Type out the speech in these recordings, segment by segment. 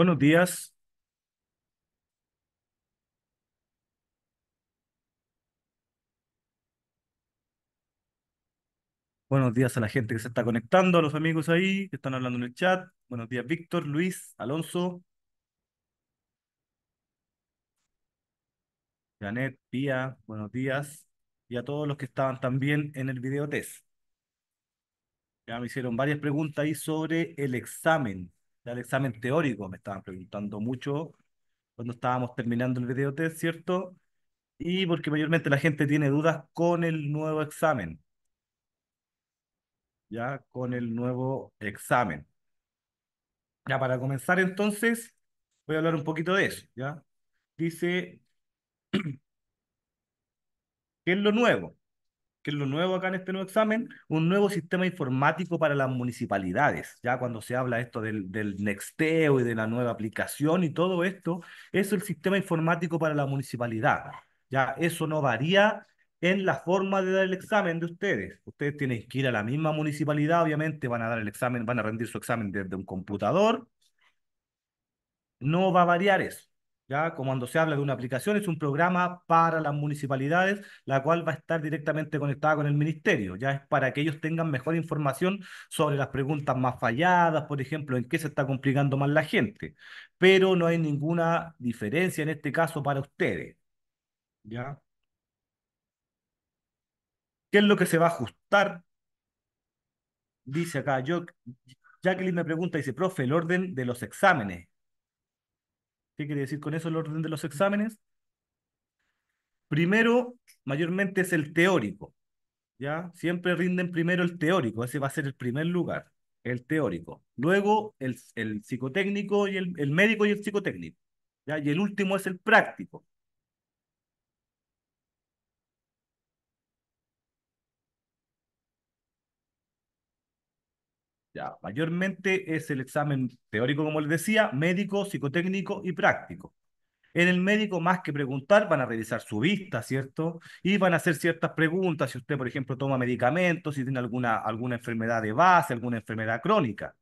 Buenos días. Buenos días a la gente que se está conectando, a los amigos ahí que están hablando en el chat. Buenos días, Víctor, Luis, Alonso, Janet, Pía, buenos días. Y a todos los que estaban también en el video test. Ya me hicieron varias preguntas ahí sobre el examen del examen teórico, me estaban preguntando mucho cuando estábamos terminando el video test, ¿cierto? Y porque mayormente la gente tiene dudas con el nuevo examen. Ya, con el nuevo examen. Ya, para comenzar entonces, voy a hablar un poquito de eso, ¿ya? Dice, ¿qué es lo nuevo? ¿Qué es lo nuevo acá en este nuevo examen, un nuevo sistema informático para las municipalidades. Ya cuando se habla esto del, del Nexteo y de la nueva aplicación y todo esto, es el sistema informático para la municipalidad. Ya eso no varía en la forma de dar el examen de ustedes. Ustedes tienen que ir a la misma municipalidad, obviamente, van a dar el examen, van a rendir su examen desde un computador. No va a variar eso. ¿ya? Como cuando se habla de una aplicación, es un programa para las municipalidades, la cual va a estar directamente conectada con el ministerio, ya es para que ellos tengan mejor información sobre las preguntas más falladas, por ejemplo, en qué se está complicando más la gente, pero no hay ninguna diferencia en este caso para ustedes, ¿ya? ¿Qué es lo que se va a ajustar? Dice acá, yo, Jacqueline me pregunta, dice, profe, el orden de los exámenes. ¿Qué quiere decir con eso el orden de los exámenes? Primero, mayormente es el teórico. ¿ya? Siempre rinden primero el teórico, ese va a ser el primer lugar, el teórico. Luego el, psicotécnico y el, el, médico y el psicotécnico. ¿ya? Y el último es el práctico. Ya, mayormente es el examen teórico, como les decía, médico, psicotécnico y práctico. En el médico, más que preguntar, van a revisar su vista, ¿cierto? Y van a hacer ciertas preguntas, si usted, por ejemplo, toma medicamentos, si tiene alguna, alguna enfermedad de base, alguna enfermedad crónica,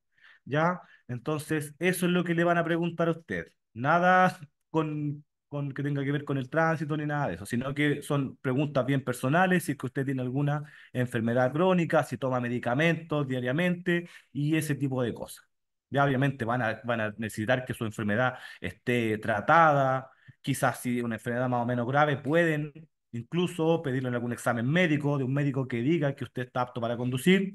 ¿ya? Entonces, eso es lo que le van a preguntar a usted. Nada con con, que tenga que ver con el tránsito ni nada de eso, sino que son preguntas bien personales, si es que usted tiene alguna enfermedad crónica, si toma medicamentos diariamente y ese tipo de cosas. Ya obviamente van a, van a necesitar que su enfermedad esté tratada, quizás si una enfermedad más o menos grave pueden incluso pedirle algún examen médico de un médico que diga que usted está apto para conducir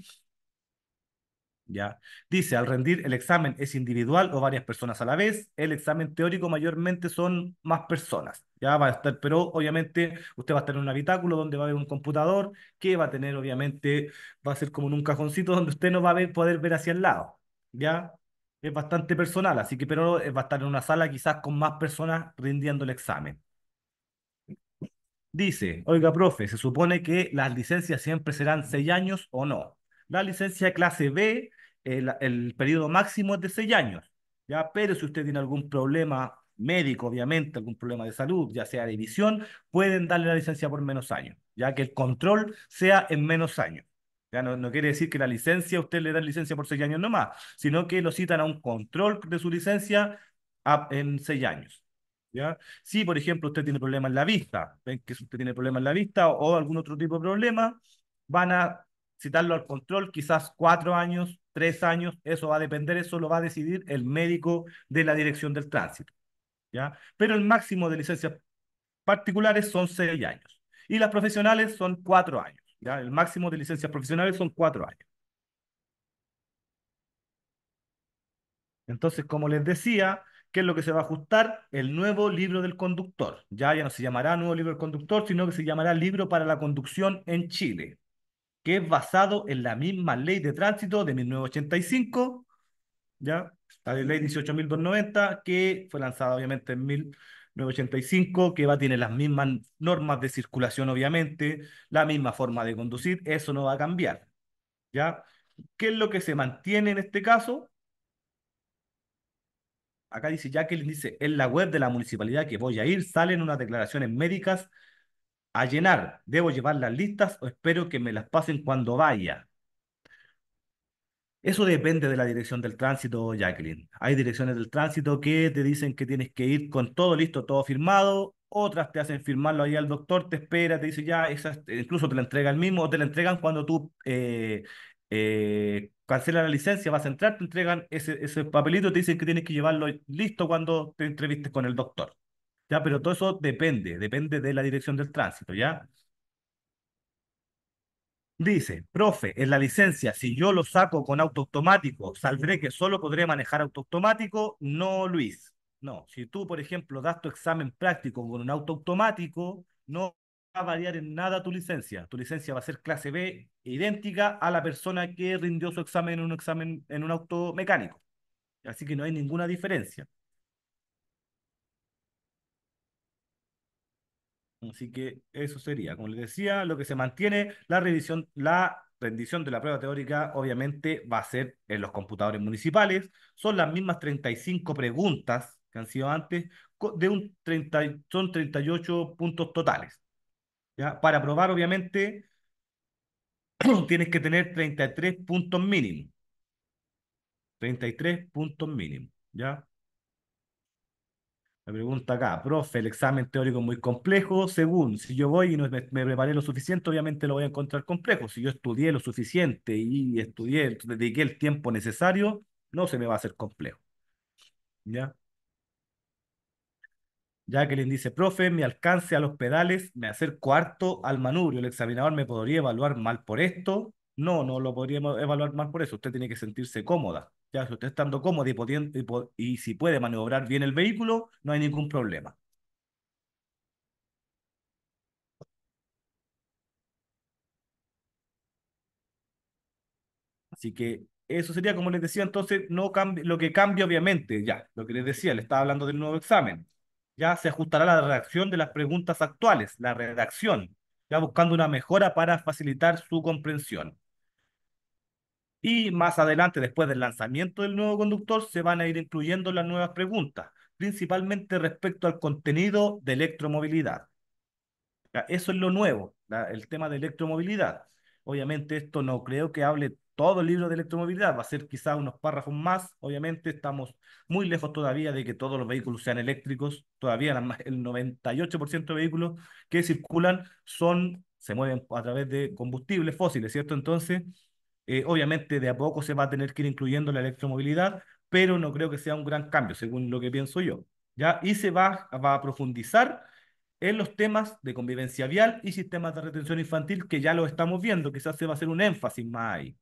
Dice, al rendir el examen es individual o varias personas a la vez, el examen teórico mayormente son más personas, ¿ya? Va a estar, pero obviamente usted va a estar en un habitáculo donde va a haber un computador que va a tener, obviamente, va a ser como en un cajoncito donde usted no va a ver, poder ver hacia el lado, ¿ya? Es bastante personal, así que, pero eh, va a estar en una sala quizás con más personas rindiendo el examen. Dice, oiga, profe, ¿se supone que las licencias siempre serán seis años o no? la licencia de clase B, eh, el, periodo máximo es de seis años, ¿ya? Pero si usted tiene algún problema médico, obviamente, algún problema de salud, ya sea de visión, pueden darle la licencia por menos años, ya que el control sea en menos años. Ya no, quiere decir que la licencia, usted le da licencia por seis años nomás, sino que lo citan a un control de su licencia en seis años. ¿ya? Si, por ejemplo, usted tiene problemas en la vista, ven que usted tiene problemas en la vista o algún otro tipo de problema, van a citarlo al control, quizás cuatro años, tres años, eso va a depender, eso lo va a decidir el médico de la dirección del tránsito. ¿ya? Pero el máximo de licencias particulares son seis años y las profesionales son cuatro años. ¿ya? El máximo de licencias profesionales son cuatro años. Entonces, como les decía, ¿qué es lo que se va a ajustar? El nuevo libro del conductor. Ya, ya no se llamará nuevo libro del conductor, sino que se llamará libro para la conducción en Chile que es basado en la misma ley de tránsito de 1985, ¿ya? la ley 18.290, que fue lanzada obviamente en 1985, que va tiene las mismas normas de circulación, obviamente, la misma forma de conducir, eso no va a cambiar. ¿ya? ¿Qué es lo que se mantiene en este caso? Acá dice Jacqueline, dice, en la web de la municipalidad que voy a ir salen unas declaraciones médicas a llenar. ¿Debo llevar las listas o espero que me las pasen cuando vaya? Eso depende de la dirección del tránsito, Jacqueline. Hay direcciones del tránsito que te dicen que tienes que ir con todo listo, todo firmado. Otras te hacen firmarlo ahí al doctor, te espera, te dice ya, e incluso te la entrega el mismo o te la entregan cuando tú eh, eh, cancelas la licencia, vas a entrar, te entregan ese, ese papelito, te dicen que tienes que llevarlo listo cuando te entrevistes con el doctor. Ya, pero todo eso depende, depende de la dirección del tránsito, ¿ya? Dice, profe, en la licencia, si yo lo saco con auto automático, ¿saldré que solo podré manejar auto automático? No, Luis. No, si tú, por ejemplo, das tu examen práctico con un auto automático, no va a variar en nada tu licencia. Tu licencia va a ser clase B, idéntica a la persona que rindió su examen en un examen en un auto mecánico. Así que no hay ninguna diferencia. Así que eso sería, como les decía, lo que se mantiene, la revisión, la rendición de la prueba teórica obviamente va a ser en los computadores municipales. Son las mismas 35 preguntas que han sido antes, de un son 38 puntos totales. ¿ya? Para aprobar, obviamente, tienes que tener 33 puntos mínimos. 33 puntos mínimos, ¿ya? La pregunta acá, profe, el examen teórico es muy complejo. Según, si yo voy y no me, preparé lo suficiente, obviamente lo voy a encontrar complejo. Si yo estudié lo suficiente y estudié, dediqué el tiempo necesario, no se me va a hacer complejo. ¿Ya? Ya que le dice, profe, me alcance a los pedales, me hacer cuarto al manubrio. ¿El examinador me podría evaluar mal por esto? No, no lo podríamos evaluar mal por eso. Usted tiene que sentirse cómoda. Ya, si usted estando cómodo y, si puede maniobrar bien el vehículo, no hay ningún problema. Así que eso sería, como les decía, entonces, no lo que cambia obviamente, ya, lo que les decía, le estaba hablando del nuevo examen. Ya se ajustará la redacción de las preguntas actuales, la redacción, ya buscando una mejora para facilitar su comprensión. Y más adelante, después del lanzamiento del nuevo conductor, se van a ir incluyendo las nuevas preguntas, principalmente respecto al contenido de electromovilidad. Eso es lo nuevo, el tema de electromovilidad. Obviamente esto no creo que hable todo el libro de electromovilidad, va a ser quizá unos párrafos más. Obviamente estamos muy lejos todavía de que todos los vehículos sean eléctricos. Todavía el 98% de vehículos que circulan son, se mueven a través de combustibles fósiles, ¿cierto? Entonces, eh, obviamente de a poco se va a tener que ir incluyendo la electromovilidad, pero no creo que sea un gran cambio, según lo que pienso yo. ¿ya? Y se va, va a profundizar en los temas de convivencia vial y sistemas de retención infantil, que ya lo estamos viendo, quizás se va a hacer un énfasis más ahí.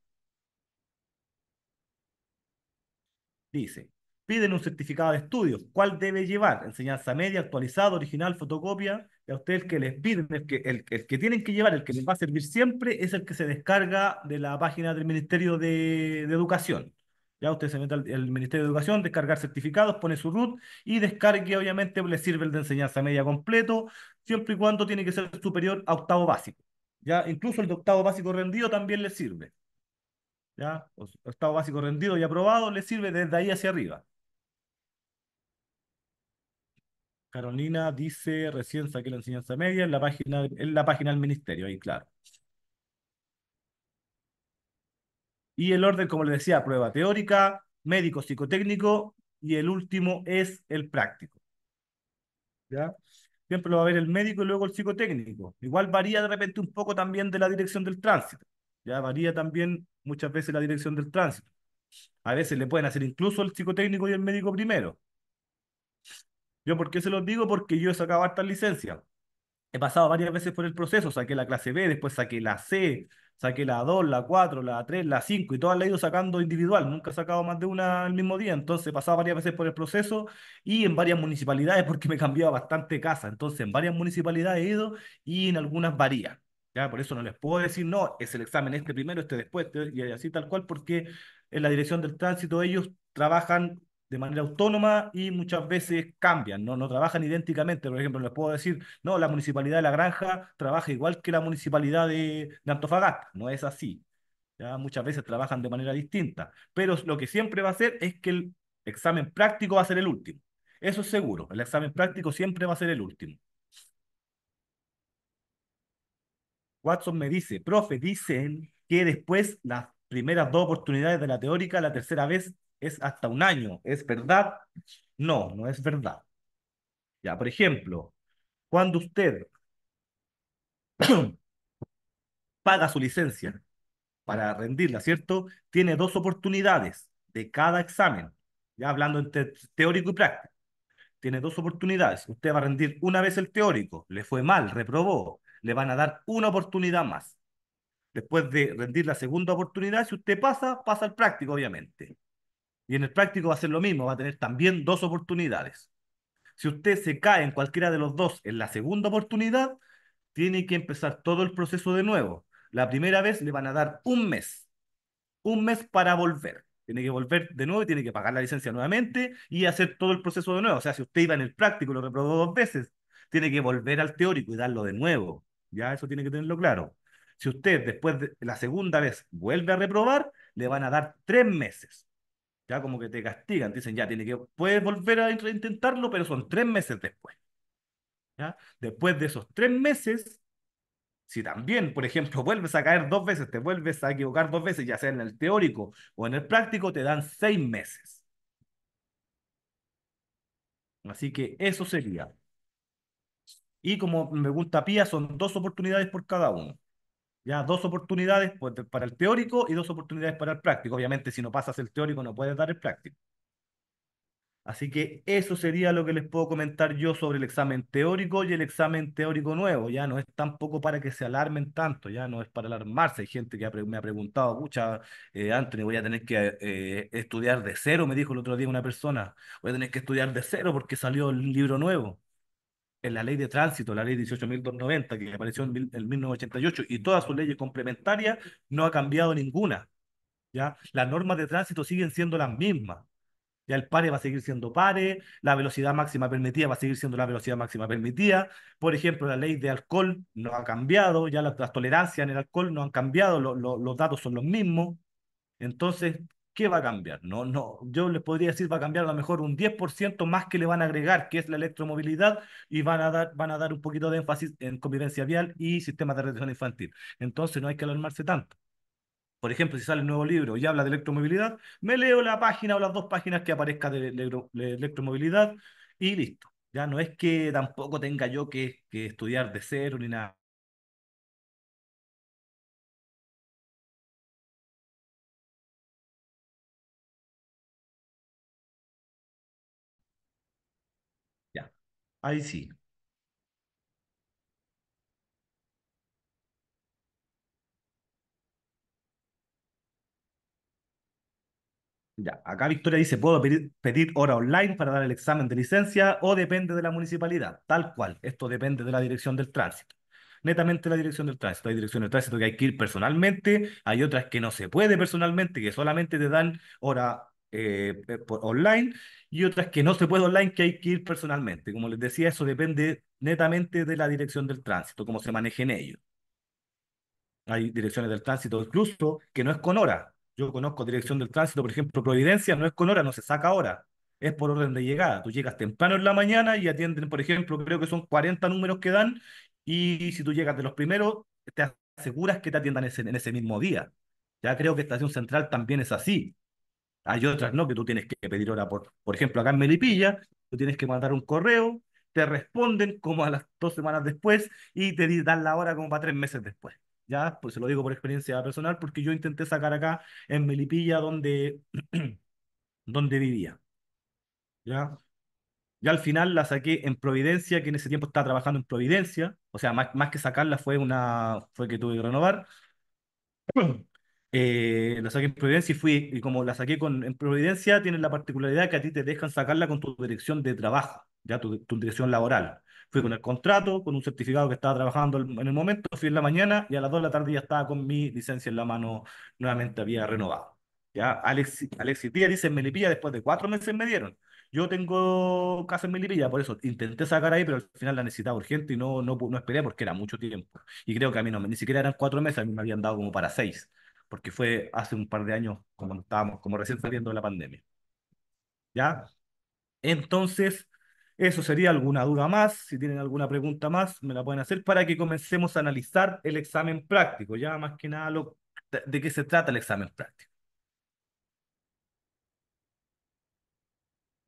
Dice, piden un certificado de estudios. ¿Cuál debe llevar? Enseñanza media, actualizado, original, fotocopia, a ustedes que les piden, el que, el, que tienen que llevar, el que les va a servir siempre, es el que se descarga de la página del Ministerio de, Educación. Ya usted se mete al, Ministerio de Educación, descargar certificados, pone su root y descargue, obviamente, le sirve el de enseñanza media completo, siempre y cuando tiene que ser superior a octavo básico. Ya, incluso el de octavo básico rendido también le sirve. ¿ya? octavo básico rendido y aprobado, le sirve desde ahí hacia arriba. Carolina dice, recién saqué la enseñanza media en la página, en la página del ministerio, ahí claro. Y el orden, como les decía, prueba teórica, médico psicotécnico y el último es el práctico. ¿Ya? Siempre lo va a ver el médico y luego el psicotécnico. Igual varía de repente un poco también de la dirección del tránsito. Ya varía también muchas veces la dirección del tránsito. A veces le pueden hacer incluso el psicotécnico y el médico primero. ¿Yo por qué se los digo? Porque yo he sacado hartas licencias. He pasado varias veces por el proceso, saqué la clase B, después saqué la C, saqué la 2, la 4, la 3, la 5 y todas las he ido sacando individual, nunca he sacado más de una el mismo día, entonces he pasado varias veces por el proceso y en varias municipalidades porque me cambiaba bastante casa, entonces en varias municipalidades he ido y en algunas varía. ¿Ya? Por eso no les puedo decir, no, es el examen este primero, este después, este", y así tal cual, porque en la dirección del tránsito ellos trabajan de manera autónoma y muchas veces cambian, ¿no? no trabajan idénticamente. Por ejemplo, les puedo decir, no, la municipalidad de La Granja trabaja igual que la municipalidad de, Antofagasta. No es así. ¿ya? Muchas veces trabajan de manera distinta. Pero lo que siempre va a ser es que el examen práctico va a ser el último. Eso es seguro. El examen práctico siempre va a ser el último. Watson me dice, profe, dicen que después las primeras dos oportunidades de la teórica, la tercera vez es hasta un año. ¿Es verdad? No, no es verdad. Ya, por ejemplo, cuando usted paga su licencia para rendirla, ¿cierto? Tiene dos oportunidades de cada examen, ya hablando entre teórico y práctico. Tiene dos oportunidades. Usted va a rendir una vez el teórico, le fue mal, reprobó, le van a dar una oportunidad más. Después de rendir la segunda oportunidad, si usted pasa, pasa al práctico, obviamente. Y en el práctico va a ser lo mismo, va a tener también dos oportunidades. Si usted se cae en cualquiera de los dos en la segunda oportunidad, tiene que empezar todo el proceso de nuevo. La primera vez le van a dar un mes, un mes para volver. Tiene que volver de nuevo y tiene que pagar la licencia nuevamente y hacer todo el proceso de nuevo. O sea, si usted iba en el práctico y lo reprobó dos veces, tiene que volver al teórico y darlo de nuevo. Ya eso tiene que tenerlo claro. Si usted después de la segunda vez vuelve a reprobar, le van a dar tres meses ya como que te castigan, dicen, ya, tiene que, puedes volver a intentarlo, pero son tres meses después. ¿ya? Después de esos tres meses, si también, por ejemplo, vuelves a caer dos veces, te vuelves a equivocar dos veces, ya sea en el teórico o en el práctico, te dan seis meses. Así que eso sería. Y como me gusta Pía, son dos oportunidades por cada uno. Ya dos oportunidades pues, para el teórico y dos oportunidades para el práctico. Obviamente, si no pasas el teórico, no puedes dar el práctico. Así que eso sería lo que les puedo comentar yo sobre el examen teórico y el examen teórico nuevo. Ya no es tampoco para que se alarmen tanto, ya no es para alarmarse. Hay gente que me ha preguntado, escucha eh, Anthony, voy a tener que eh, estudiar de cero, me dijo el otro día una persona, voy a tener que estudiar de cero porque salió el libro nuevo en la ley de tránsito, la ley 18.290, que apareció en, 1988, y todas sus leyes complementarias, no ha cambiado ninguna. ¿ya? Las normas de tránsito siguen siendo las mismas. Ya el pare va a seguir siendo pare, la velocidad máxima permitida va a seguir siendo la velocidad máxima permitida. Por ejemplo, la ley de alcohol no ha cambiado, ya las, tolerancias en el alcohol no han cambiado, los datos son los mismos. Entonces, ¿qué va a cambiar? No, no, yo les podría decir va a cambiar a lo mejor un 10% más que le van a agregar, que es la electromovilidad, y van a dar, van a dar un poquito de énfasis en convivencia vial y sistemas de retención infantil. Entonces no hay que alarmarse tanto. Por ejemplo, si sale un nuevo libro y habla de electromovilidad, me leo la página o las dos páginas que aparezca de, electromovilidad y listo. Ya no es que tampoco tenga yo que, que estudiar de cero ni nada Ahí sí. Ya, acá Victoria dice, puedo pedir, hora online para dar el examen de licencia o depende de la municipalidad, tal cual. Esto depende de la dirección del tránsito. Netamente la dirección del tránsito. Hay direcciones del tránsito que hay que ir personalmente, hay otras que no se puede personalmente, que solamente te dan hora eh, por online y otras que no se puede online, que hay que ir personalmente. Como les decía, eso depende netamente de la dirección del tránsito, cómo se en ellos. Hay direcciones del tránsito incluso que no es con hora. Yo conozco dirección del tránsito, por ejemplo, Providencia no es con hora, no se saca hora. Es por orden de llegada. Tú llegas temprano en la mañana y atienden, por ejemplo, creo que son 40 números que dan y si tú llegas de los primeros, te aseguras que te atiendan en ese mismo día. Ya creo que Estación Central también es así. Hay otras, ¿no? Que tú tienes que pedir hora por, por ejemplo, acá en Melipilla, tú tienes que mandar un correo, te responden como a las dos semanas después y te dan la hora como para tres meses después. Ya, pues se lo digo por experiencia personal, porque yo intenté sacar acá en Melipilla donde, donde vivía. ¿Ya? Ya al final la saqué en Providencia, que en ese tiempo estaba trabajando en Providencia. O sea, más, más que sacarla fue una fue que tuve que renovar. Eh, la saqué en Providencia y fui, y como la saqué con, en Providencia, tienen la particularidad que a ti te dejan sacarla con tu dirección de trabajo, ya tu, tu dirección laboral. Fui con el contrato, con un certificado que estaba trabajando en el momento, fui en la mañana y a las 2 de la tarde ya estaba con mi licencia en la mano, nuevamente había renovado. Ya, Alexis, Alexis Díaz dice, en Melipilla después de cuatro meses me dieron. Yo tengo casa en Melipilla, por eso intenté sacar ahí, pero al final la necesitaba urgente y no, no, no esperé porque era mucho tiempo. Y creo que a mí no, ni siquiera eran cuatro meses, a mí me habían dado como para seis porque fue hace un par de años, como estábamos, como recién saliendo de la pandemia. ¿Ya? Entonces, eso sería alguna duda más. Si tienen alguna pregunta más, me la pueden hacer para que comencemos a analizar el examen práctico. Ya más que nada, lo, de qué se trata el examen práctico.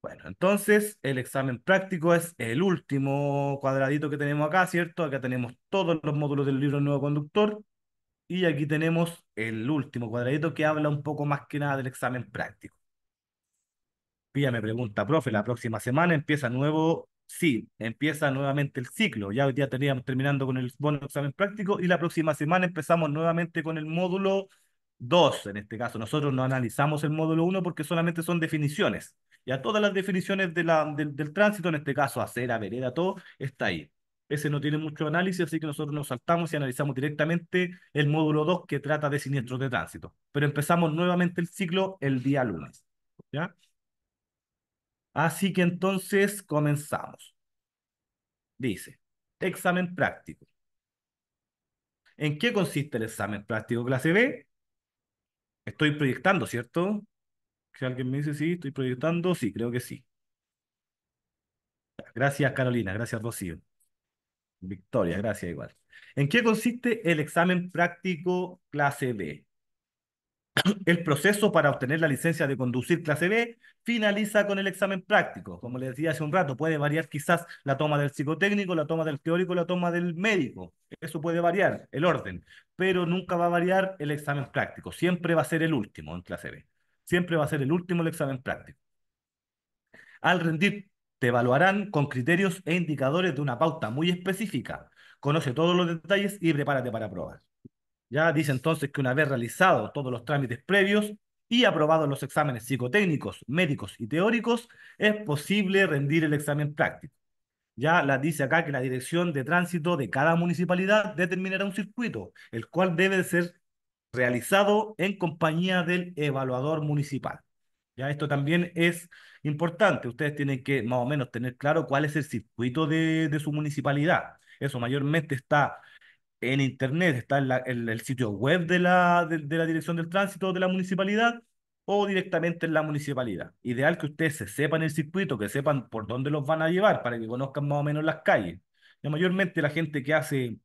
Bueno, entonces el examen práctico es el último cuadradito que tenemos acá, ¿cierto? Acá tenemos todos los módulos del libro Nuevo Conductor y aquí tenemos el último cuadradito que habla un poco más que nada del examen práctico. Pía me pregunta, profe, la próxima semana empieza nuevo, sí, empieza nuevamente el ciclo. Ya hoy día teníamos terminando con el bono examen práctico y la próxima semana empezamos nuevamente con el módulo 2. En este caso, nosotros no analizamos el módulo 1 porque solamente son definiciones. Ya todas las definiciones del tránsito, en este caso acera, vereda, todo, está ahí ese no tiene mucho análisis, así que nosotros nos saltamos y analizamos directamente el módulo 2 que trata de siniestros de tránsito. Pero empezamos nuevamente el ciclo el día lunes. ¿ya? Así que entonces comenzamos. Dice, examen práctico. ¿En qué consiste el examen práctico clase B? Estoy proyectando, ¿cierto? Si alguien me dice sí, estoy proyectando, sí, creo que sí. Gracias Carolina, gracias Rocío. Victoria, gracias igual. ¿En qué consiste el examen práctico clase B? El proceso para obtener la licencia de conducir clase B finaliza con el examen práctico. Como les decía hace un rato, puede variar quizás la toma del psicotécnico, la toma del teórico, la toma del médico. Eso puede variar el orden, pero nunca va a variar el examen práctico. Siempre va a ser el último en clase B. Siempre va a ser el último el examen práctico. Al rendir te evaluarán con criterios e indicadores de una pauta muy específica. Conoce todos los detalles y prepárate para probar. Ya dice entonces que una vez realizado todos los trámites previos y aprobados los exámenes psicotécnicos, médicos y teóricos, es posible rendir el examen práctico. Ya la dice acá que la dirección de tránsito de cada municipalidad determinará un circuito, el cual debe ser realizado en compañía del evaluador municipal. Ya esto también es importante. Ustedes tienen que más o menos tener claro cuál es el circuito de, su municipalidad. Eso mayormente está en Internet, está en, el sitio web de la, de, la Dirección del Tránsito de la municipalidad o directamente en la municipalidad. Ideal que ustedes se sepan el circuito, que sepan por dónde los van a llevar para que conozcan más o menos las calles. ya mayormente la gente que hace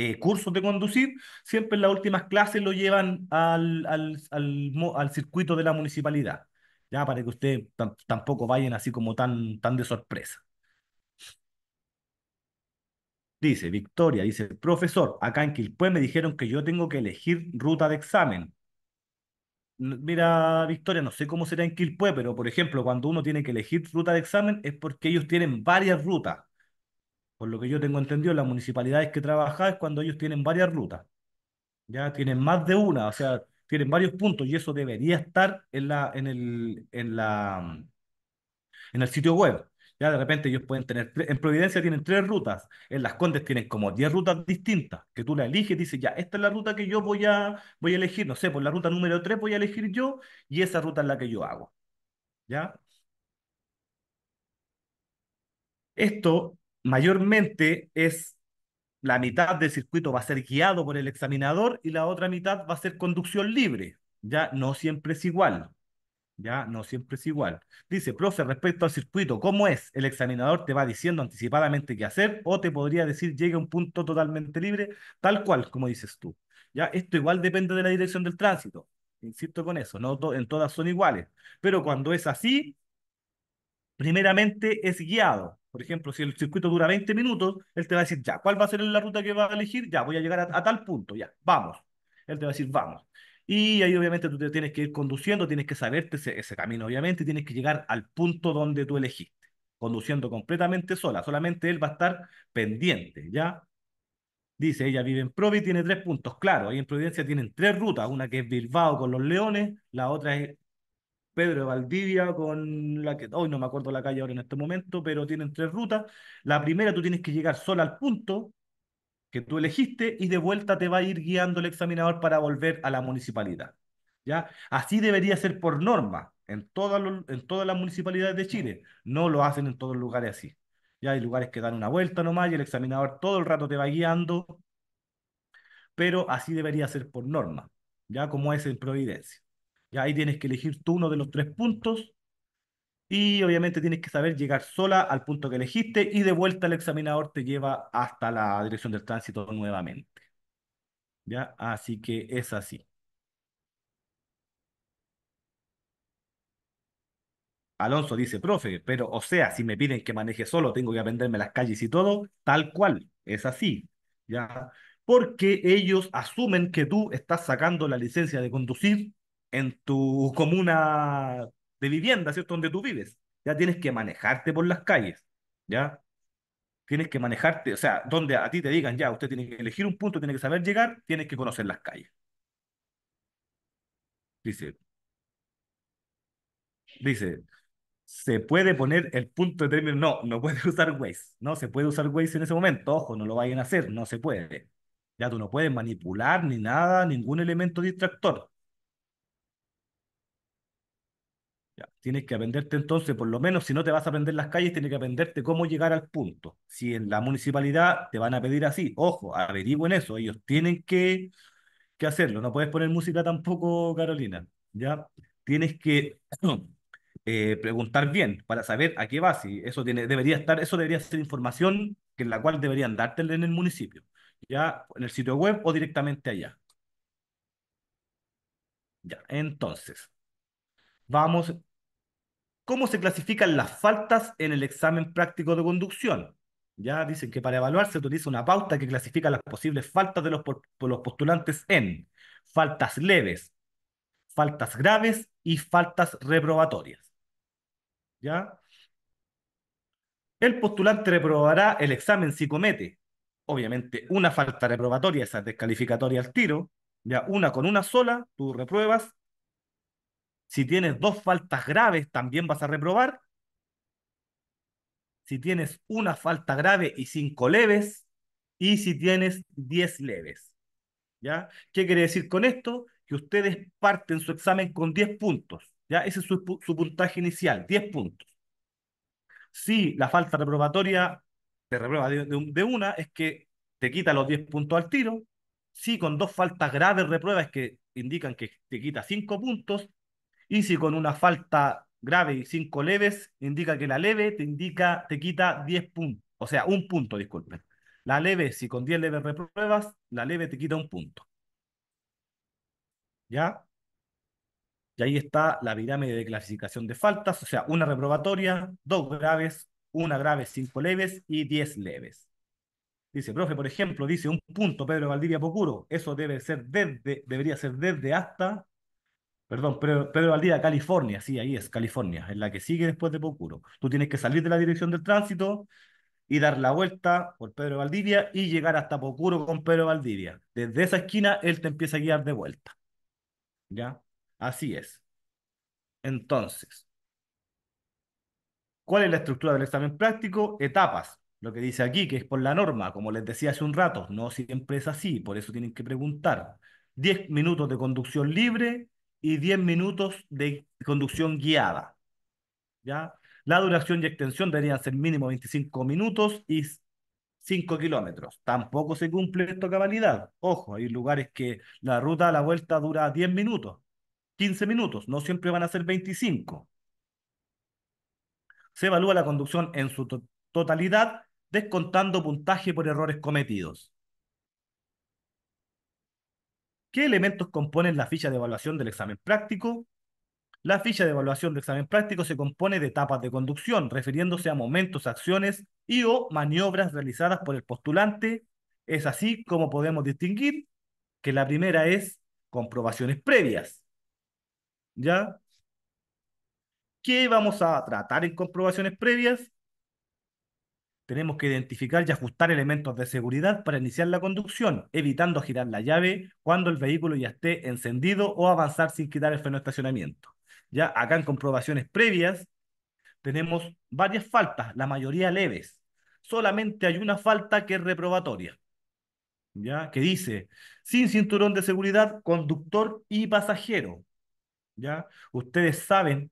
eh, cursos de conducir, siempre en las últimas clases lo llevan al, al, circuito de la municipalidad, ya para que ustedes tampoco vayan así como tan, tan de sorpresa. Dice Victoria, dice, profesor, acá en Quilpué me dijeron que yo tengo que elegir ruta de examen. Mira, Victoria, no sé cómo será en Quilpué, pero por ejemplo, cuando uno tiene que elegir ruta de examen es porque ellos tienen varias rutas por lo que yo tengo entendido, las municipalidades que trabaja es cuando ellos tienen varias rutas, ya tienen más de una, o sea, tienen varios puntos y eso debería estar en, la, en, el, en, la, en el sitio web. Ya de repente ellos pueden tener, en Providencia tienen tres rutas, en Las Condes tienen como diez rutas distintas, que tú la eliges, y dices, ya, esta es la ruta que yo voy a, voy a elegir, no sé, por pues la ruta número tres voy a elegir yo y esa ruta es la que yo hago. ¿Ya? Esto mayormente es la mitad del circuito va a ser guiado por el examinador y la otra mitad va a ser conducción libre. Ya no siempre es igual. Ya no siempre es igual. Dice, profe, respecto al circuito, ¿cómo es? ¿El examinador te va diciendo anticipadamente qué hacer o te podría decir llegue a un punto totalmente libre, tal cual, como dices tú? Ya, esto igual depende de la dirección del tránsito. Insisto con eso, no en todas son iguales. Pero cuando es así, primeramente es guiado. Por ejemplo, si el circuito dura 20 minutos, él te va a decir, ya, ¿cuál va a ser la ruta que va a elegir? Ya, voy a llegar a, tal punto, ya, vamos. Él te va a decir, vamos. Y ahí obviamente tú te tienes que ir conduciendo, tienes que saberte ese, camino, obviamente, y tienes que llegar al punto donde tú elegiste, conduciendo completamente sola, solamente él va a estar pendiente, ¿ya? Dice, ella vive en Provi, tiene tres puntos, claro, ahí en Providencia tienen tres rutas, una que es Bilbao con los Leones, la otra es Pedro de Valdivia con la que, hoy no me acuerdo la calle ahora en este momento, pero tienen tres rutas. La primera tú tienes que llegar sola al punto que tú elegiste y de vuelta te va a ir guiando el examinador para volver a la municipalidad. ¿Ya? Así debería ser por norma en, todas en las municipalidades de Chile. No lo hacen en todos los lugares así. Ya hay lugares que dan una vuelta nomás y el examinador todo el rato te va guiando, pero así debería ser por norma, ya como es en Providencia. Y ahí tienes que elegir tú uno de los tres puntos y obviamente tienes que saber llegar sola al punto que elegiste y de vuelta el examinador te lleva hasta la dirección del tránsito nuevamente. ¿Ya? Así que es así. Alonso dice, profe, pero o sea, si me piden que maneje solo, tengo que aprenderme las calles y todo, tal cual, es así, ¿ya? Porque ellos asumen que tú estás sacando la licencia de conducir en tu comuna de vivienda, ¿cierto? Donde tú vives. Ya tienes que manejarte por las calles, ¿ya? Tienes que manejarte, o sea, donde a ti te digan, ya, usted tiene que elegir un punto, tiene que saber llegar, tienes que conocer las calles. Dice, dice, se puede poner el punto de término, no, no puedes usar Waze, no se puede usar Waze en ese momento, ojo, no lo vayan a hacer, no se puede. Ya tú no puedes manipular ni nada, ningún elemento distractor. tienes que aprenderte entonces, por lo menos si no te vas a aprender las calles, tienes que aprenderte cómo llegar al punto. Si en la municipalidad te van a pedir así, ojo, averigüen eso, ellos tienen que, que hacerlo. No puedes poner música tampoco, Carolina. ¿ya? Tienes que eh, preguntar bien para saber a qué vas. si eso tiene, debería estar, eso debería ser información que en la cual deberían darte en el municipio, ya en el sitio web o directamente allá. Ya, entonces. Vamos cómo se clasifican las faltas en el examen práctico de conducción. Ya dicen que para evaluar se utiliza una pauta que clasifica las posibles faltas de los, postulantes en faltas leves, faltas graves y faltas reprobatorias. ¿Ya? El postulante reprobará el examen si comete, obviamente, una falta reprobatoria, esa descalificatoria al tiro, ya una con una sola, tú repruebas, si tienes dos faltas graves, también vas a reprobar. Si tienes una falta grave y cinco leves. Y si tienes diez leves. ¿Ya? ¿Qué quiere decir con esto? Que ustedes parten su examen con diez puntos. ¿Ya? Ese es su, puntaje inicial, 10 puntos. Si la falta reprobatoria te reprueba de, una, es que te quita los diez puntos al tiro. Si con dos faltas graves repruebas que indican que te quita cinco puntos, y si con una falta grave y cinco leves, indica que la leve te indica, te quita 10 puntos, o sea, un punto, disculpen. La leve, si con 10 leves repruebas, la leve te quita un punto. ¿Ya? Y ahí está la pirámide de clasificación de faltas, o sea, una reprobatoria, dos graves, una grave, cinco leves y 10 leves. Dice, profe, por ejemplo, dice un punto Pedro Valdivia Pocuro, eso debe ser desde, debería ser desde hasta Perdón, Pedro, Valdivia, California, sí, ahí es, California, es la que sigue después de Pocuro. Tú tienes que salir de la dirección del tránsito y dar la vuelta por Pedro Valdivia y llegar hasta Pocuro con Pedro Valdivia. Desde esa esquina, él te empieza a guiar de vuelta. ¿Ya? Así es. Entonces, ¿cuál es la estructura del examen práctico? Etapas. Lo que dice aquí, que es por la norma, como les decía hace un rato, no siempre es así, por eso tienen que preguntar. 10 minutos de conducción libre, y 10 minutos de conducción guiada. ¿ya? La duración y extensión deberían ser mínimo 25 minutos y 5 kilómetros. Tampoco se cumple esto cabalidad. Ojo, hay lugares que la ruta a la vuelta dura 10 minutos, 15 minutos, no siempre van a ser 25. Se evalúa la conducción en su totalidad, descontando puntaje por errores cometidos. ¿Qué elementos componen la ficha de evaluación del examen práctico? La ficha de evaluación del examen práctico se compone de etapas de conducción, refiriéndose a momentos, acciones y o maniobras realizadas por el postulante. Es así como podemos distinguir que la primera es comprobaciones previas. ¿Ya? ¿Qué vamos a tratar en comprobaciones previas? Tenemos que identificar y ajustar elementos de seguridad para iniciar la conducción, evitando girar la llave cuando el vehículo ya esté encendido o avanzar sin quitar el freno de estacionamiento. Ya acá en comprobaciones previas tenemos varias faltas, la mayoría leves. Solamente hay una falta que es reprobatoria, ¿ya? que dice, sin cinturón de seguridad, conductor y pasajero. ¿ya? Ustedes saben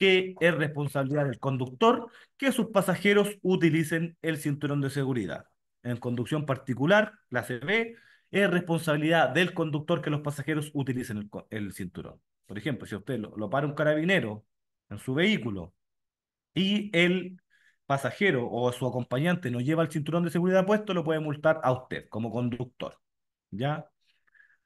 que es responsabilidad del conductor que sus pasajeros utilicen el cinturón de seguridad. En conducción particular, clase B, es responsabilidad del conductor que los pasajeros utilicen el, cinturón. Por ejemplo, si usted lo, lo para un carabinero en su vehículo y el pasajero o su acompañante no lleva el cinturón de seguridad puesto, lo puede multar a usted como conductor. ¿Ya?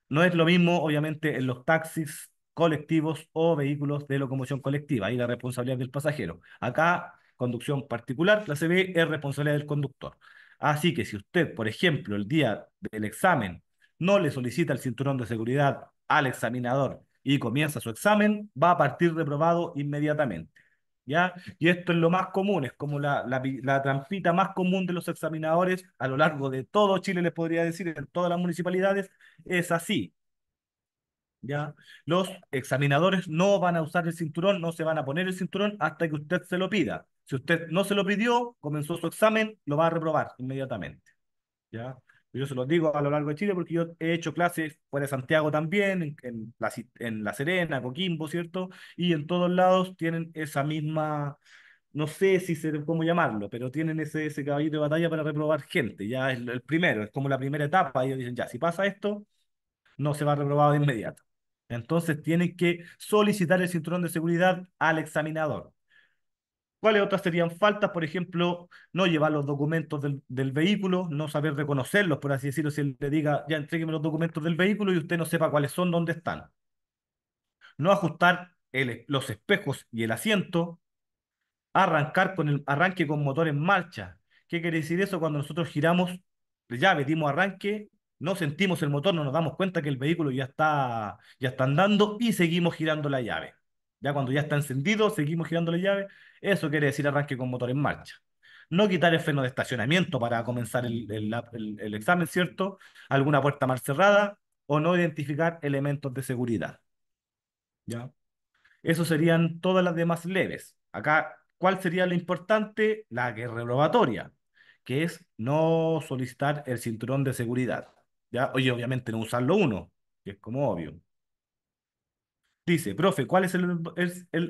No es lo mismo, obviamente, en los taxis, colectivos o vehículos de locomoción colectiva. y la responsabilidad del pasajero. Acá, conducción particular, la CB es responsabilidad del conductor. Así que si usted, por ejemplo, el día del examen no le solicita el cinturón de seguridad al examinador y comienza su examen, va a partir reprobado inmediatamente. ¿Ya? Y esto es lo más común, es como la, la, la, trampita más común de los examinadores a lo largo de todo Chile, les podría decir, en todas las municipalidades, es así. ¿ya? Los examinadores no van a usar el cinturón, no se van a poner el cinturón hasta que usted se lo pida. Si usted no se lo pidió, comenzó su examen, lo va a reprobar inmediatamente. ¿ya? Yo se lo digo a lo largo de Chile porque yo he hecho clases fuera de Santiago también, en, la, Serena, Coquimbo, ¿cierto? Y en todos lados tienen esa misma, no sé si se, cómo llamarlo, pero tienen ese, ese caballito de batalla para reprobar gente. Ya es el primero, es como la primera etapa. Ellos dicen, ya, si pasa esto, no se va a reprobar de inmediato. Entonces tienen que solicitar el cinturón de seguridad al examinador. ¿Cuáles otras serían faltas? Por ejemplo, no llevar los documentos del, vehículo, no saber reconocerlos, por así decirlo, si él le diga, ya entreguenme los documentos del vehículo y usted no sepa cuáles son, dónde están. No ajustar los espejos y el asiento. Arrancar con el arranque con motor en marcha. ¿Qué quiere decir eso? Cuando nosotros giramos, ya metimos arranque no sentimos el motor, no nos damos cuenta que el vehículo ya está, ya andando y seguimos girando la llave. Ya cuando ya está encendido, seguimos girando la llave. Eso quiere decir arranque con motor en marcha. No quitar el freno de estacionamiento para comenzar el, examen, ¿cierto? Alguna puerta mal cerrada o no identificar elementos de seguridad. ¿Ya? Eso serían todas las demás leves. Acá, ¿cuál sería lo importante? La que es reprobatoria, que es no solicitar el cinturón de seguridad. Oye, obviamente no usarlo uno, que es como obvio. Dice, profe, ¿cuál es el,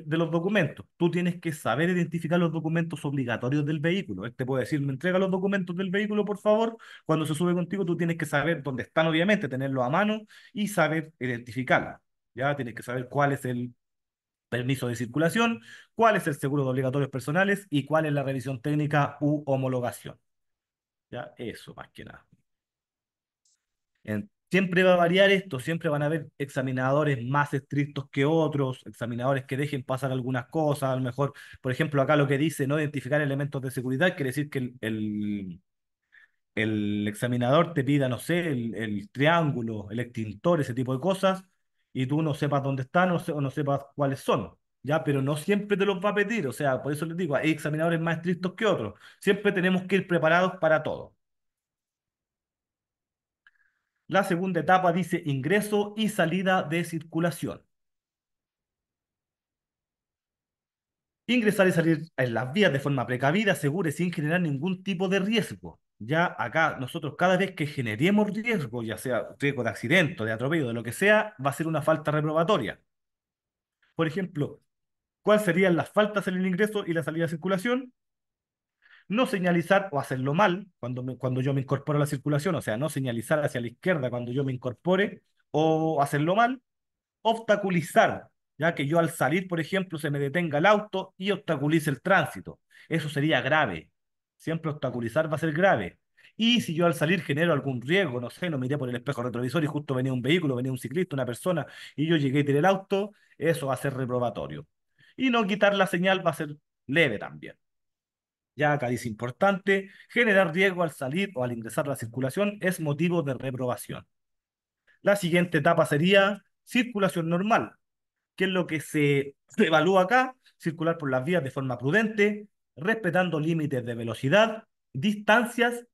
de los documentos? Tú tienes que saber identificar los documentos obligatorios del vehículo. Él te puede decir, me entrega los documentos del vehículo, por favor. Cuando se sube contigo, tú tienes que saber dónde están, obviamente, tenerlo a mano y saber identificarla. Ya tienes que saber cuál es el permiso de circulación, cuál es el seguro de obligatorios personales y cuál es la revisión técnica u homologación. Ya, eso más que nada siempre va a variar esto, siempre van a haber examinadores más estrictos que otros, examinadores que dejen pasar algunas cosas, a lo mejor, por ejemplo, acá lo que dice no identificar elementos de seguridad, quiere decir que el, el, examinador te pida, no sé, el, triángulo, el extintor, ese tipo de cosas, y tú no sepas dónde están o, o no sepas cuáles son. Ya, pero no siempre te los va a pedir, o sea, por eso les digo, hay examinadores más estrictos que otros. Siempre tenemos que ir preparados para todo. La segunda etapa dice ingreso y salida de circulación. Ingresar y salir en las vías de forma precavida, segura y sin generar ningún tipo de riesgo. Ya acá nosotros cada vez que generemos riesgo, ya sea riesgo de accidente, de atropello, de lo que sea, va a ser una falta reprobatoria. Por ejemplo, ¿cuáles serían las faltas en el ingreso y la salida de circulación? no señalizar o hacerlo mal cuando, cuando yo me incorporo a la circulación, o sea, no señalizar hacia la izquierda cuando yo me incorpore o hacerlo mal, obstaculizar, ya que yo al salir, por ejemplo, se me detenga el auto y obstaculice el tránsito. Eso sería grave. Siempre obstaculizar va a ser grave. Y si yo al salir genero algún riesgo, no sé, no miré por el espejo retrovisor y justo venía un vehículo, venía un ciclista, una persona, y yo llegué a tiré el auto, eso va a ser reprobatorio. Y no quitar la señal va a ser leve también ya acá dice importante, generar riesgo al salir o al ingresar a la circulación es motivo de reprobación. La siguiente etapa sería circulación normal, que es lo que se evalúa acá, circular por las vías de forma prudente, respetando límites de velocidad, distancias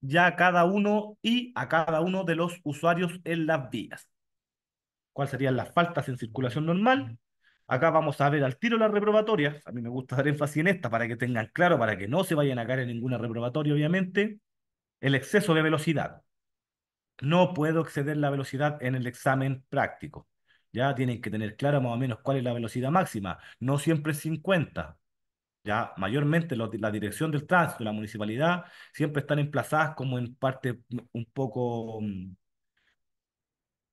ya a cada uno y a cada uno de los usuarios en las vías. ¿Cuáles serían las faltas en circulación normal? Acá vamos a ver al tiro la reprobatoria, A mí me gusta dar énfasis en esta para que tengan claro, para que no se vayan a caer en ninguna reprobatoria, obviamente. El exceso de velocidad. No puedo exceder la velocidad en el examen práctico. Ya tienen que tener claro más o menos cuál es la velocidad máxima. No siempre es 50. Ya mayormente la dirección del tránsito, la municipalidad, siempre están emplazadas como en parte un poco mm,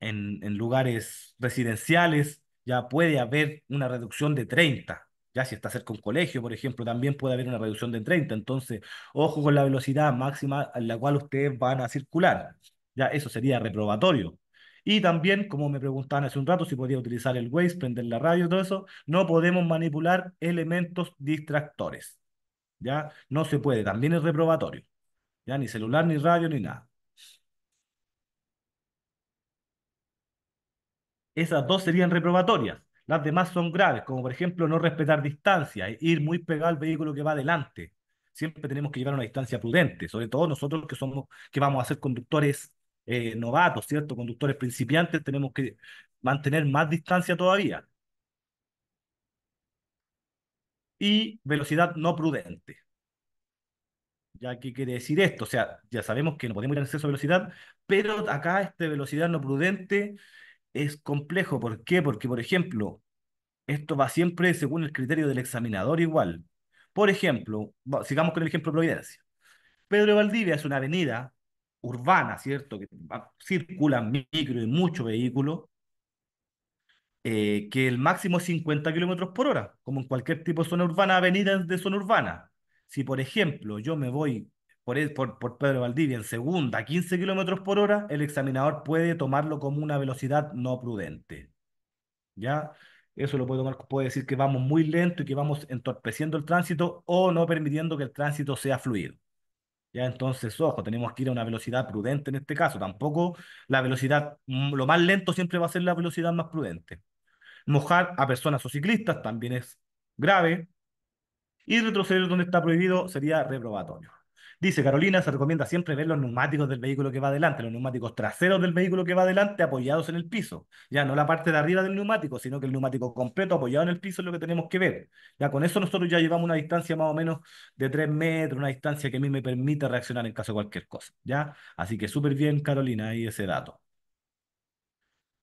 en lugares residenciales ya puede haber una reducción de 30. Ya si está cerca un colegio, por ejemplo, también puede haber una reducción de 30. Entonces, ojo con la velocidad máxima a la cual ustedes van a circular. Ya eso sería reprobatorio. Y también, como me preguntaban hace un rato, si podía utilizar el Waze, prender la radio y todo eso, no podemos manipular elementos distractores. ¿Ya? No se puede, también es reprobatorio. ¿Ya? Ni celular, ni radio, ni nada. esas dos serían reprobatorias. Las demás son graves, como por ejemplo no respetar distancia, ir muy pegado al vehículo que va adelante. Siempre tenemos que llevar una distancia prudente, sobre todo nosotros que somos, que vamos a ser conductores eh, novatos, ¿cierto? Conductores principiantes, tenemos que mantener más distancia todavía. Y velocidad no prudente. ¿Ya qué quiere decir esto? O sea, ya sabemos que no podemos ir en exceso de velocidad, pero acá esta velocidad no prudente es complejo. ¿Por qué? Porque, por ejemplo, esto va siempre según el criterio del examinador igual. Por ejemplo, sigamos con el ejemplo de Providencia. Pedro Valdivia es una avenida urbana, ¿cierto? Que circulan micro y mucho vehículo, eh, que el máximo es 50 kilómetros por hora, como en cualquier tipo de zona urbana, avenidas de zona urbana. Si, por ejemplo, yo me voy por, Pedro Valdivia en segunda 15 kilómetros por hora, el examinador puede tomarlo como una velocidad no prudente. ¿Ya? Eso lo puede tomar, puede decir que vamos muy lento y que vamos entorpeciendo el tránsito o no permitiendo que el tránsito sea fluido. Ya entonces, ojo, tenemos que ir a una velocidad prudente en este caso. Tampoco la velocidad, mm, lo más lento siempre va a ser la velocidad más prudente. Mojar a personas o ciclistas también es grave. Y retroceder donde está prohibido sería reprobatorio. Dice Carolina, se recomienda siempre ver los neumáticos del vehículo que va adelante, los neumáticos traseros del vehículo que va adelante apoyados en el piso. Ya no la parte de arriba del neumático, sino que el neumático completo apoyado en el piso es lo que tenemos que ver. Ya con eso nosotros ya llevamos una distancia más o menos de 3 metros, una distancia que a mí me permite reaccionar en caso de cualquier cosa. ¿ya? Así que súper bien, Carolina, ahí ese dato.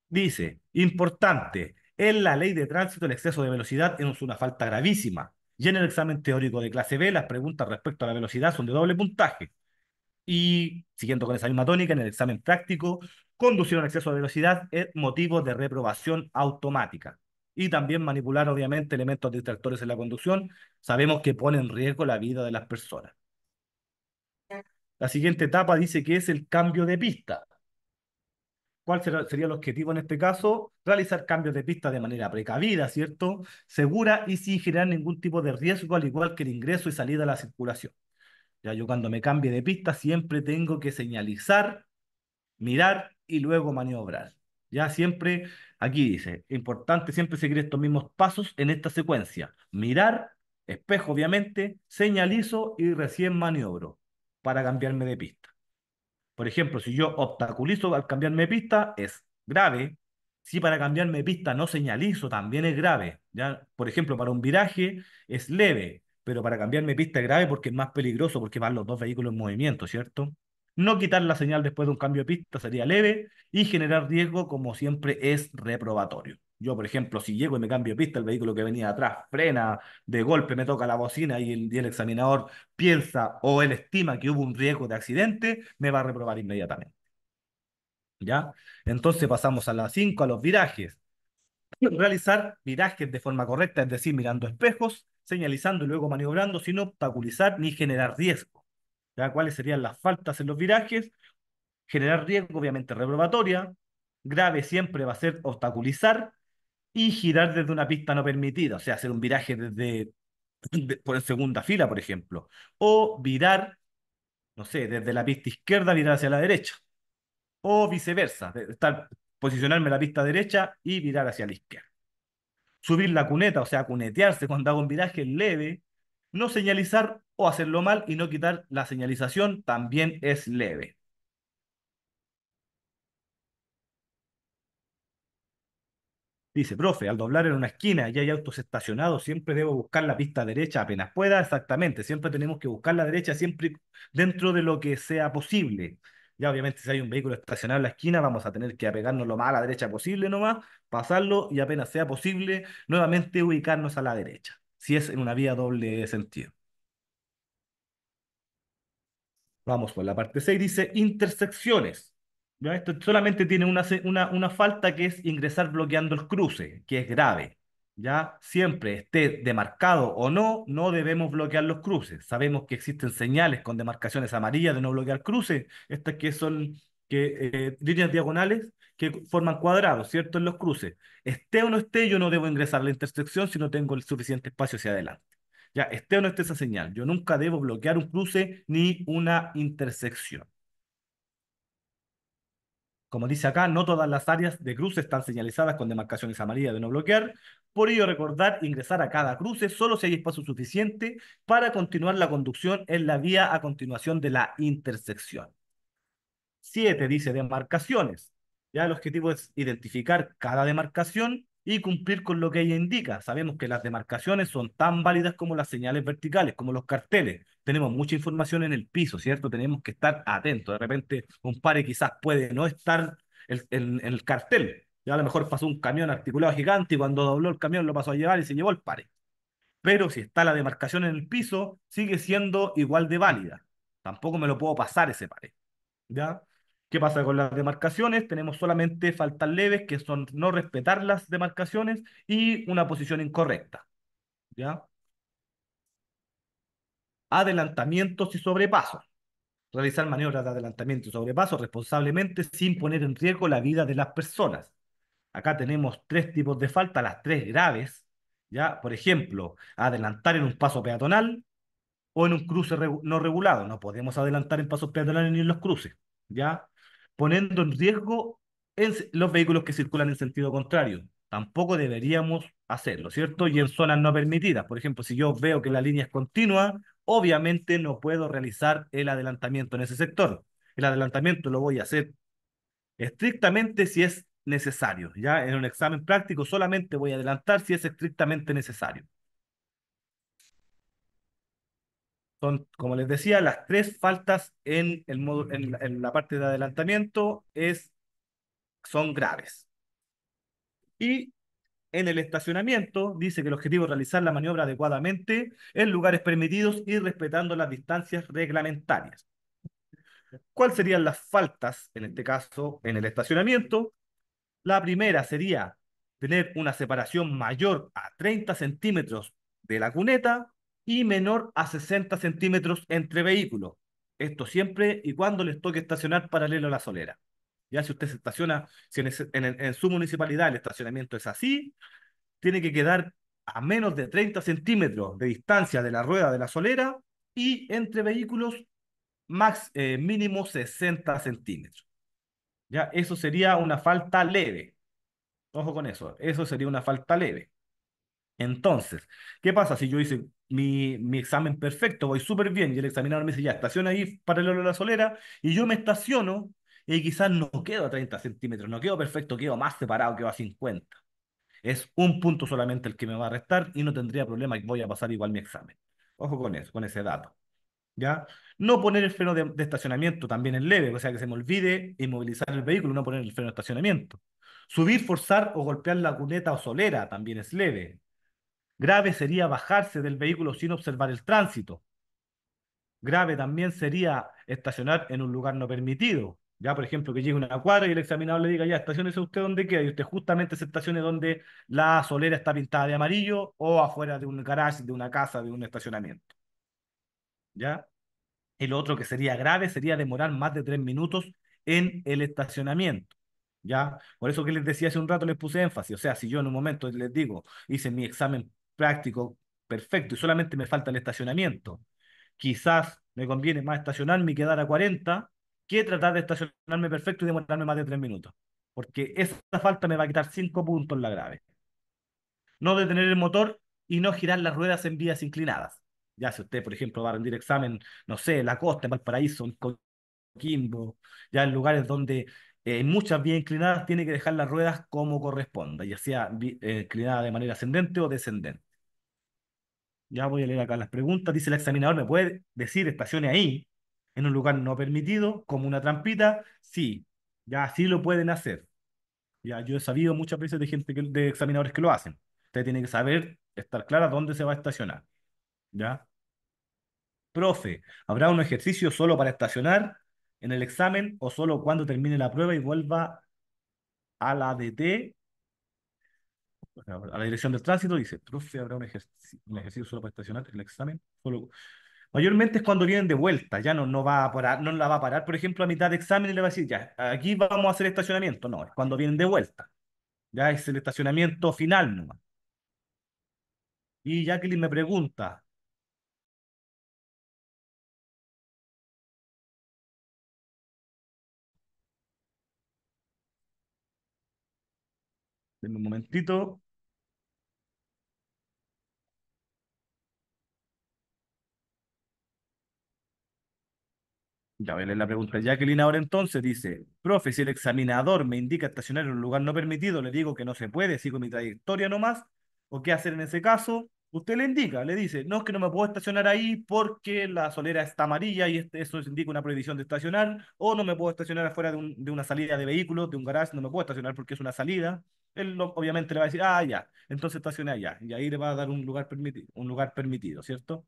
Dice, importante, en la ley de tránsito el exceso de velocidad es una falta gravísima y en el examen teórico de clase B, las preguntas respecto a la velocidad son de doble puntaje. Y siguiendo con esa misma tónica, en el examen práctico, conducir en exceso de velocidad es motivo de reprobación automática. Y también manipular, obviamente, elementos distractores en la conducción, sabemos que pone en riesgo la vida de las personas. La siguiente etapa dice que es el cambio de pista. ¿Cuál sería el objetivo en este caso? Realizar cambios de pista de manera precavida, ¿cierto? Segura y sin generar ningún tipo de riesgo, al igual que el ingreso y salida a la circulación. Ya yo cuando me cambie de pista siempre tengo que señalizar, mirar y luego maniobrar. Ya siempre, aquí dice, importante siempre seguir estos mismos pasos en esta secuencia. Mirar, espejo obviamente, señalizo y recién maniobro para cambiarme de pista. Por ejemplo, si yo obstaculizo al cambiarme pista, es grave. Si para cambiarme pista no señalizo, también es grave. ¿ya? Por ejemplo, para un viraje es leve, pero para cambiarme pista es grave porque es más peligroso, porque van los dos vehículos en movimiento, ¿cierto? No quitar la señal después de un cambio de pista sería leve y generar riesgo, como siempre, es reprobatorio. Yo, por ejemplo, si llego y me cambio de pista, el vehículo que venía atrás frena, de golpe me toca la bocina y el, examinador piensa o él estima que hubo un riesgo de accidente, me va a reprobar inmediatamente. ¿Ya? Entonces pasamos a la 5, a los virajes. Realizar virajes de forma correcta, es decir, mirando espejos, señalizando y luego maniobrando sin obstaculizar ni generar riesgo. ¿Cuáles serían las faltas en los virajes? Generar riesgo, obviamente, reprobatoria. Grave siempre va a ser obstaculizar, y girar desde una pista no permitida, o sea, hacer un viraje desde por segunda fila, por ejemplo, o virar, no sé, desde la pista izquierda virar hacia la derecha, o viceversa, posicionarme en la pista derecha y virar hacia la izquierda. Subir la cuneta, o sea, cunetearse cuando hago un viraje leve, no señalizar o hacerlo mal y no quitar la señalización también es leve. Dice, profe, al doblar en una esquina y hay autos estacionados, siempre debo buscar la pista derecha apenas pueda. Exactamente, siempre tenemos que buscar la derecha, siempre dentro de lo que sea posible. Ya obviamente si hay un vehículo estacionado en la esquina, vamos a tener que apegarnos lo más a la derecha posible nomás, pasarlo y apenas sea posible, nuevamente ubicarnos a la derecha, si es en una vía doble sentido. Vamos con la parte 6, dice intersecciones. Esto solamente tiene una, una, falta que es ingresar bloqueando el cruce, que es grave. ¿ya? Siempre esté demarcado o no, no debemos bloquear los cruces. Sabemos que existen señales con demarcaciones amarillas de no bloquear cruces, estas que son que, eh, líneas diagonales que forman cuadrados, ¿cierto? En los cruces. Esté o no esté, yo no debo ingresar a la intersección si no tengo el suficiente espacio hacia adelante. Ya, esté o no esté esa señal, yo nunca debo bloquear un cruce ni una intersección. Como dice acá, no todas las áreas de cruce están señalizadas con demarcaciones amarillas de no bloquear, por ello recordar ingresar a cada cruce solo si hay espacio suficiente para continuar la conducción en la vía a continuación de la intersección. Siete, dice demarcaciones. Ya el objetivo es identificar cada demarcación y cumplir con lo que ella indica. Sabemos que las demarcaciones son tan válidas como las señales verticales, como los carteles, tenemos mucha información en el piso, ¿cierto? Tenemos que estar atentos. De repente un pare quizás puede no estar en, el cartel. Ya a lo mejor pasó un camión articulado gigante y cuando dobló el camión lo pasó a llevar y se llevó el pare. Pero si está la demarcación en el piso, sigue siendo igual de válida. Tampoco me lo puedo pasar ese pare. ¿Ya? ¿Qué pasa con las demarcaciones? Tenemos solamente faltas leves, que son no respetar las demarcaciones y una posición incorrecta. ¿Ya? adelantamientos y sobrepasos. Realizar maniobras de adelantamiento y sobrepaso responsablemente sin poner en riesgo la vida de las personas. Acá tenemos tres tipos de falta, las tres graves, ¿ya? Por ejemplo, adelantar en un paso peatonal o en un cruce no regulado. No podemos adelantar en pasos peatonales ni en los cruces, ¿ya? Poniendo en riesgo en los vehículos que circulan en sentido contrario. Tampoco deberíamos hacerlo, ¿cierto? Y en zonas no permitidas. Por ejemplo, si yo veo que la línea es continua, obviamente no puedo realizar el adelantamiento en ese sector. El adelantamiento lo voy a hacer estrictamente si es necesario. Ya en un examen práctico solamente voy a adelantar si es estrictamente necesario. Son, como les decía, las tres faltas en, el la, parte de adelantamiento es, son graves. Y en el estacionamiento, dice que el objetivo es realizar la maniobra adecuadamente en lugares permitidos y respetando las distancias reglamentarias. ¿Cuáles serían las faltas, en este caso, en el estacionamiento? La primera sería tener una separación mayor a 30 centímetros de la cuneta y menor a 60 centímetros entre vehículos. Esto siempre y cuando les toque estacionar paralelo a la solera. Ya si usted se estaciona, si en, su municipalidad el estacionamiento es así, tiene que quedar a menos de 30 centímetros de distancia de la rueda de la solera y entre vehículos max, eh, mínimo 60 centímetros. Ya, eso sería una falta leve. Ojo con eso, eso sería una falta leve. Entonces, ¿qué pasa si yo hice mi, mi examen perfecto, voy súper bien y el examinador me dice, ya, estaciona ahí para paralelo de la solera y yo me estaciono y quizás no quedo a 30 centímetros, no quedo perfecto, quedo más separado, quedo a 50. Es un punto solamente el que me va a restar y no tendría problema que voy a pasar igual mi examen. Ojo con eso, con ese dato. ¿Ya? No poner el freno de, estacionamiento también es leve, o sea que se me olvide inmovilizar el vehículo, no poner el freno de estacionamiento. Subir, forzar o golpear la cuneta o solera también es leve. Grave sería bajarse del vehículo sin observar el tránsito. Grave también sería estacionar en un lugar no permitido. Ya, por ejemplo, que llegue una cuadra y el examinador le diga, ya, es usted donde queda y usted justamente se estacione donde la solera está pintada de amarillo o afuera de un garage, de una casa, de un estacionamiento. ¿Ya? El otro que sería grave sería demorar más de tres minutos en el estacionamiento. ¿Ya? Por eso que les decía hace un rato, les puse énfasis. O sea, si yo en un momento les digo, hice mi examen práctico perfecto y solamente me falta el estacionamiento, quizás me conviene más estacionar y quedar a 40 que tratar de estacionarme perfecto y demorarme más de tres minutos. Porque esa falta me va a quitar cinco puntos en la grave. No detener el motor y no girar las ruedas en vías inclinadas. Ya si usted, por ejemplo, va a rendir examen, no sé, la costa, en Valparaíso, en Coquimbo, ya en lugares donde hay eh, muchas vías inclinadas tiene que dejar las ruedas como corresponda, ya sea eh, inclinada de manera ascendente o descendente. Ya voy a leer acá las preguntas. Dice el examinador, ¿me puede decir estacione ahí? en un lugar no permitido, como una trampita, sí, ya sí lo pueden hacer. Ya yo he sabido muchas veces de gente, de examinadores que lo hacen. Usted tiene que saber, estar clara dónde se va a estacionar. ¿Ya? Profe, ¿habrá un ejercicio solo para estacionar en el examen o solo cuando termine la prueba y vuelva a la DT? A la dirección del tránsito dice, profe, ¿habrá un, un ejercicio solo para estacionar en el examen? Solo Mayormente es cuando vienen de vuelta, ya no, no va a parar, no la va a parar, por ejemplo, a mitad de examen le va a decir, ya, aquí vamos a hacer estacionamiento. No, es cuando vienen de vuelta. Ya es el estacionamiento final ¿no? Y Jacqueline me pregunta, Denme un momentito. Ya voy a la pregunta. de Jacqueline ahora entonces dice, profe, si el examinador me indica estacionar en un lugar no permitido, le digo que no se puede, sigo mi trayectoria nomás, o qué hacer en ese caso, usted le indica, le dice, no es que no me puedo estacionar ahí porque la solera está amarilla y este, eso indica una prohibición de estacionar, o no me puedo estacionar afuera de, una salida de vehículos, de un garage, no me puedo estacionar porque es una salida. Él obviamente le va a decir, ah, ya, entonces estacione allá, y ahí le va a dar un lugar, permitido, un lugar permitido, ¿cierto?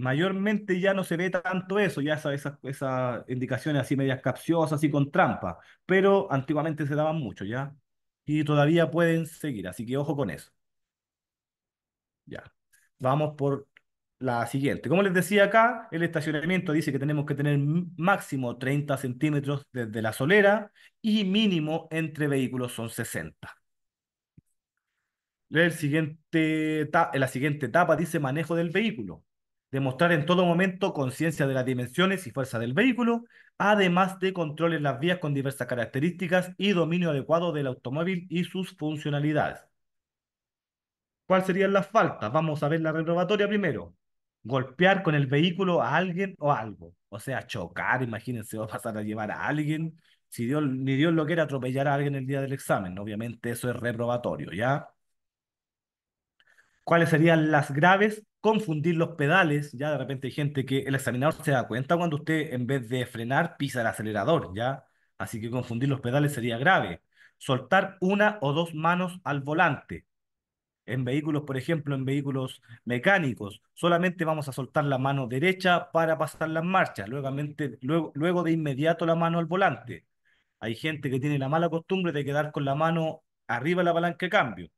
mayormente ya no se ve tanto eso, ya esas indicaciones así medias capciosas, y con trampa, pero antiguamente se daban mucho, ¿ya? Y todavía pueden seguir, así que ojo con eso. Ya, vamos por la siguiente. Como les decía acá, el estacionamiento dice que tenemos que tener máximo 30 centímetros desde la solera y mínimo entre vehículos son 60. El siguiente, la siguiente etapa dice manejo del vehículo demostrar en todo momento conciencia de las dimensiones y fuerza del vehículo, además de control en las vías con diversas características y dominio adecuado del automóvil y sus funcionalidades. ¿Cuál serían las faltas? Vamos a ver la reprobatoria primero. Golpear con el vehículo a alguien o algo. O sea, chocar, imagínense, va a pasar a llevar a alguien. Si Dios, ni Dios lo quiere atropellar a alguien el día del examen, obviamente eso es reprobatorio, ¿ya? cuáles serían las graves, confundir los pedales, ya de repente hay gente que el examinador se da cuenta cuando usted en vez de frenar pisa el acelerador, ya, así que confundir los pedales sería grave. Soltar una o dos manos al volante. En vehículos, por ejemplo, en vehículos mecánicos, solamente vamos a soltar la mano derecha para pasar las marchas, luego, luego de inmediato la mano al volante. Hay gente que tiene la mala costumbre de quedar con la mano arriba la palanca de cambio.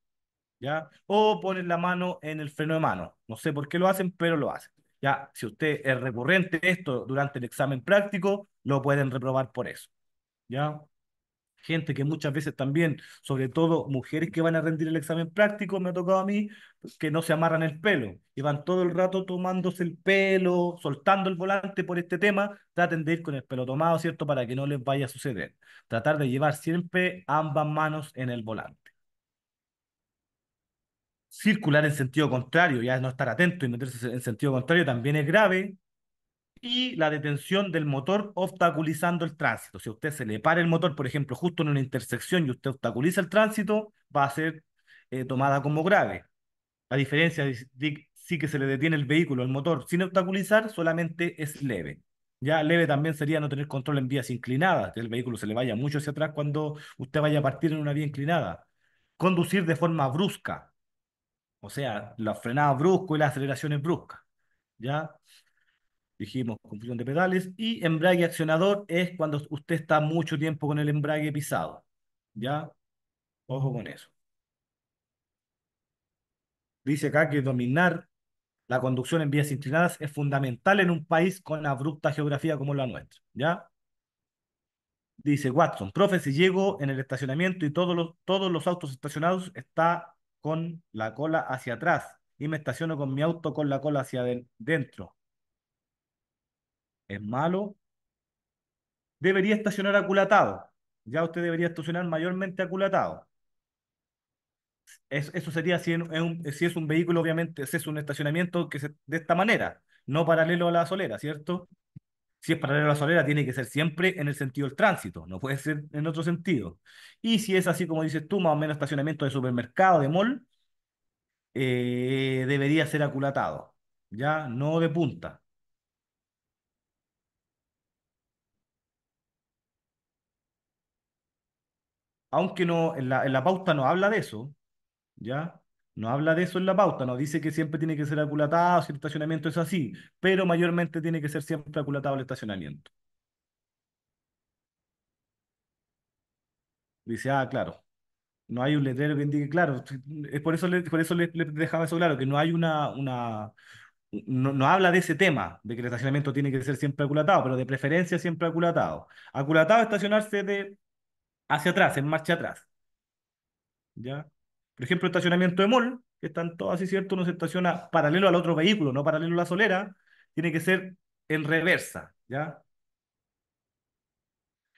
¿ya? O ponen la mano en el freno de mano. No sé por qué lo hacen, pero lo hacen. Ya, si usted es recurrente esto durante el examen práctico, lo pueden reprobar por eso. ¿Ya? Gente que muchas veces también, sobre todo mujeres que van a rendir el examen práctico, me ha tocado a mí, que no se amarran el pelo y van todo el rato tomándose el pelo, soltando el volante por este tema, traten de ir con el pelo tomado, ¿cierto? Para que no les vaya a suceder. Tratar de llevar siempre ambas manos en el volante circular en sentido contrario, ya no estar atento y meterse en sentido contrario también es grave. Y la detención del motor obstaculizando el tránsito. Si a usted se le para el motor, por ejemplo, justo en una intersección y usted obstaculiza el tránsito, va a ser eh, tomada como grave. A diferencia de, de sí que se le detiene el vehículo, el motor, sin obstaculizar, solamente es leve. Ya leve también sería no tener control en vías inclinadas, que el vehículo se le vaya mucho hacia atrás cuando usted vaya a partir en una vía inclinada. Conducir de forma brusca, o sea, la frenada brusco y las aceleraciones bruscas. ¿Ya? Dijimos confusión de pedales. Y embrague accionador es cuando usted está mucho tiempo con el embrague pisado. ¿Ya? Ojo con eso. Dice acá que dominar la conducción en vías inclinadas es fundamental en un país con abrupta geografía como la nuestra. ¿Ya? Dice Watson, profe, si llego en el estacionamiento y todos los, todos los autos estacionados está con la cola hacia atrás y me estaciono con mi auto con la cola hacia dentro. ¿Es malo? Debería estacionar aculatado. Ya usted debería estacionar mayormente aculatado. eso sería si, es un vehículo, obviamente, si es un estacionamiento que de esta manera, no paralelo a la solera, ¿cierto? Si es paralelo a la solera, tiene que ser siempre en el sentido del tránsito, no puede ser en otro sentido. Y si es así como dices tú, más o menos estacionamiento de supermercado, de mall, eh, debería ser aculatado, ya no de punta. Aunque no, en la, en la pauta no habla de eso, ¿ya? No habla de eso en la pauta, no dice que siempre tiene que ser aculatado, si el estacionamiento es así, pero mayormente tiene que ser siempre aculatado el estacionamiento. Dice, ah, claro, no hay un letrero que indique, claro, es por eso le, por eso le, dejaba eso claro, que no hay una, una no, habla de ese tema, de que el estacionamiento tiene que ser siempre aculatado, pero de preferencia siempre aculatado. Aculatado estacionarse de hacia atrás, en marcha atrás. ¿Ya? Por ejemplo, estacionamiento de mall, que están todas así, ¿cierto? Uno se estaciona paralelo al otro vehículo, no paralelo a la solera, tiene que ser en reversa, ¿ya?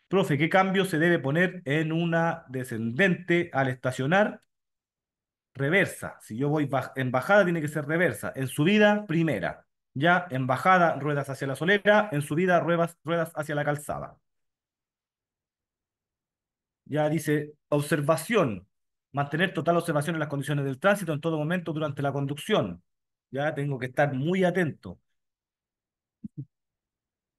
Profe, ¿qué cambio se debe poner en una descendente al estacionar? Reversa. Si yo voy en bajada, tiene que ser reversa. En subida, primera. Ya en bajada, ruedas hacia la solera. En subida, ruedas, ruedas hacia la calzada. Ya dice, observación mantener total observación en las condiciones del tránsito en todo momento durante la conducción. Ya tengo que estar muy atento.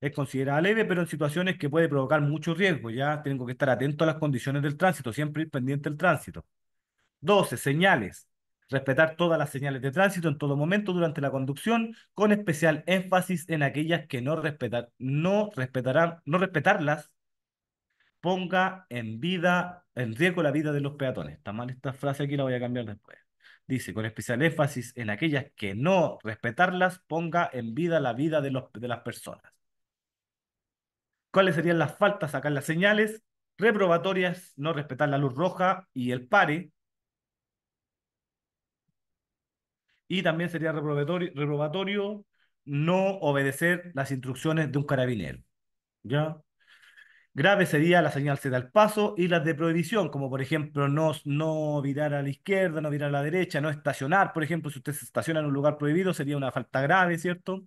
Es considerada leve, pero en situaciones que puede provocar mucho riesgo. Ya tengo que estar atento a las condiciones del tránsito, siempre ir pendiente del tránsito. 12. Señales. Respetar todas las señales de tránsito en todo momento durante la conducción, con especial énfasis en aquellas que no, respetar, no, respetarán, no respetarlas ponga en vida, en riesgo la vida de los peatones. Está mal esta frase aquí, la voy a cambiar después. Dice, con especial énfasis en aquellas que no respetarlas, ponga en vida la vida de, los, de las personas. ¿Cuáles serían las faltas? Sacar las señales reprobatorias, no respetar la luz roja y el pare. Y también sería reprobatorio, reprobatorio no obedecer las instrucciones de un carabinero. ¿Ya? Grave sería la señal se da al paso y las de prohibición, como por ejemplo no, no virar a la izquierda, no virar a la derecha, no estacionar, por ejemplo, si usted se estaciona en un lugar prohibido sería una falta grave, ¿cierto?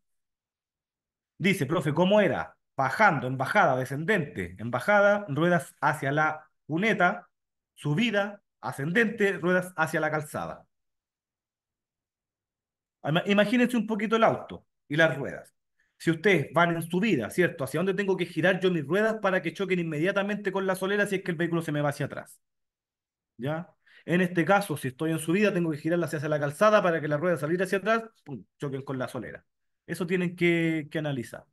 Dice, profe, ¿cómo era? Bajando, en bajada, descendente, en bajada, ruedas hacia la cuneta, subida, ascendente, ruedas hacia la calzada. Imagínense un poquito el auto y las ruedas si ustedes van en subida, ¿cierto? ¿Hacia dónde tengo que girar yo mis ruedas para que choquen inmediatamente con la solera si es que el vehículo se me va hacia atrás? ¿Ya? En este caso, si estoy en subida, tengo que girarla hacia la calzada para que la rueda salga hacia atrás, choquen con la solera. Eso tienen que, que analizar.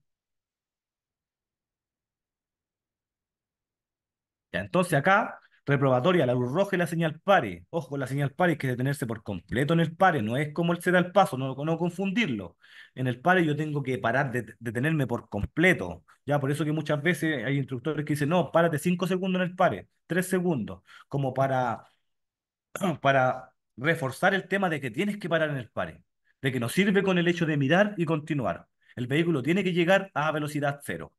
Ya, entonces acá reprobatoria, la luz roja y la señal pare. Ojo, la señal pare hay que detenerse por completo en el pare, no es como el ceda el paso, no, no confundirlo. En el pare yo tengo que parar, de, detenerme por completo. Ya, por eso que muchas veces hay instructores que dicen, no, párate cinco segundos en el pare, tres segundos, como para, para reforzar el tema de que tienes que parar en el pare, de que no sirve con el hecho de mirar y continuar. El vehículo tiene que llegar a velocidad cero.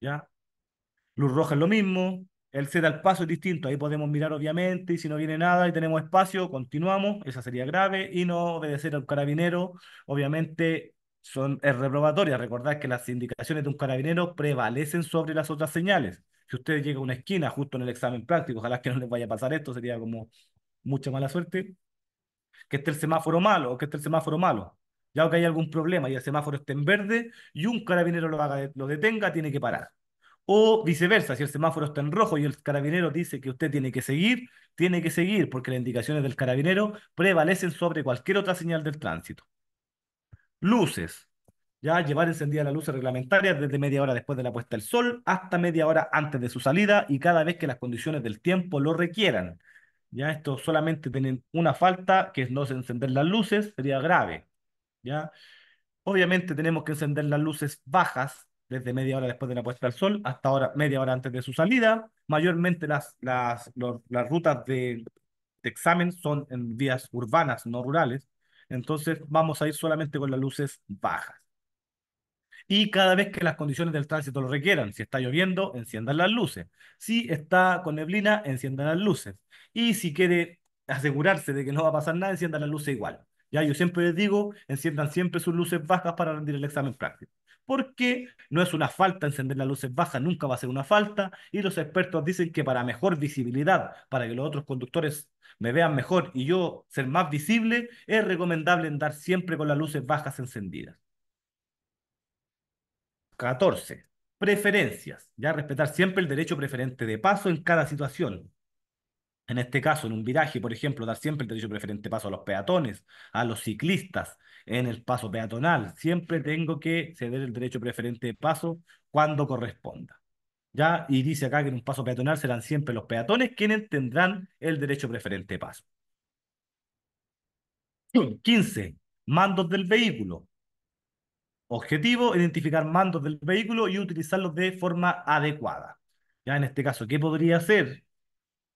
¿Ya? Luz roja es lo mismo, el da al paso es distinto, ahí podemos mirar obviamente y si no viene nada y tenemos espacio, continuamos, esa sería grave y no obedecer al carabinero, obviamente son es reprobatoria. Recordad que las indicaciones de un carabinero prevalecen sobre las otras señales. Si usted llega a una esquina justo en el examen práctico, ojalá que no les vaya a pasar esto, sería como mucha mala suerte. Que esté el semáforo malo o que esté el semáforo malo. Ya que hay algún problema y el semáforo esté en verde y un carabinero lo detenga, tiene que parar. O viceversa, si el semáforo está en rojo y el carabinero dice que usted tiene que seguir, tiene que seguir porque las indicaciones del carabinero prevalecen sobre cualquier otra señal del tránsito. Luces. Ya llevar encendidas las luces reglamentaria desde media hora después de la puesta del sol hasta media hora antes de su salida y cada vez que las condiciones del tiempo lo requieran. Ya esto solamente tienen una falta, que es no encender las luces, sería grave. Ya. Obviamente tenemos que encender las luces bajas desde media hora después de la puesta del sol hasta media hora antes de su salida. Mayormente las, las, las rutas de, de, examen son en vías urbanas, no rurales. Entonces vamos a ir solamente con las luces bajas. Y cada vez que las condiciones del tránsito lo requieran, si está lloviendo, enciendan las luces. Si está con neblina, enciendan las luces. Y si quiere asegurarse de que no va a pasar nada, enciendan las luces igual. Ya yo siempre les digo, enciendan siempre sus luces bajas para rendir el examen práctico porque no es una falta encender las luces bajas, nunca va a ser una falta, y los expertos dicen que para mejor visibilidad, para que los otros conductores me vean mejor y yo ser más visible, es recomendable andar siempre con las luces bajas encendidas. 14. Preferencias. Ya respetar siempre el derecho preferente de paso en cada situación en este caso, en un viraje, por ejemplo, dar siempre el derecho preferente paso a los peatones, a los ciclistas, en el paso peatonal. Siempre tengo que ceder el derecho preferente de paso cuando corresponda. ¿Ya? Y dice acá que en un paso peatonal serán siempre los peatones quienes tendrán el derecho preferente de paso. 15. Mandos del vehículo. Objetivo, identificar mandos del vehículo y utilizarlos de forma adecuada. Ya en este caso, ¿qué podría hacer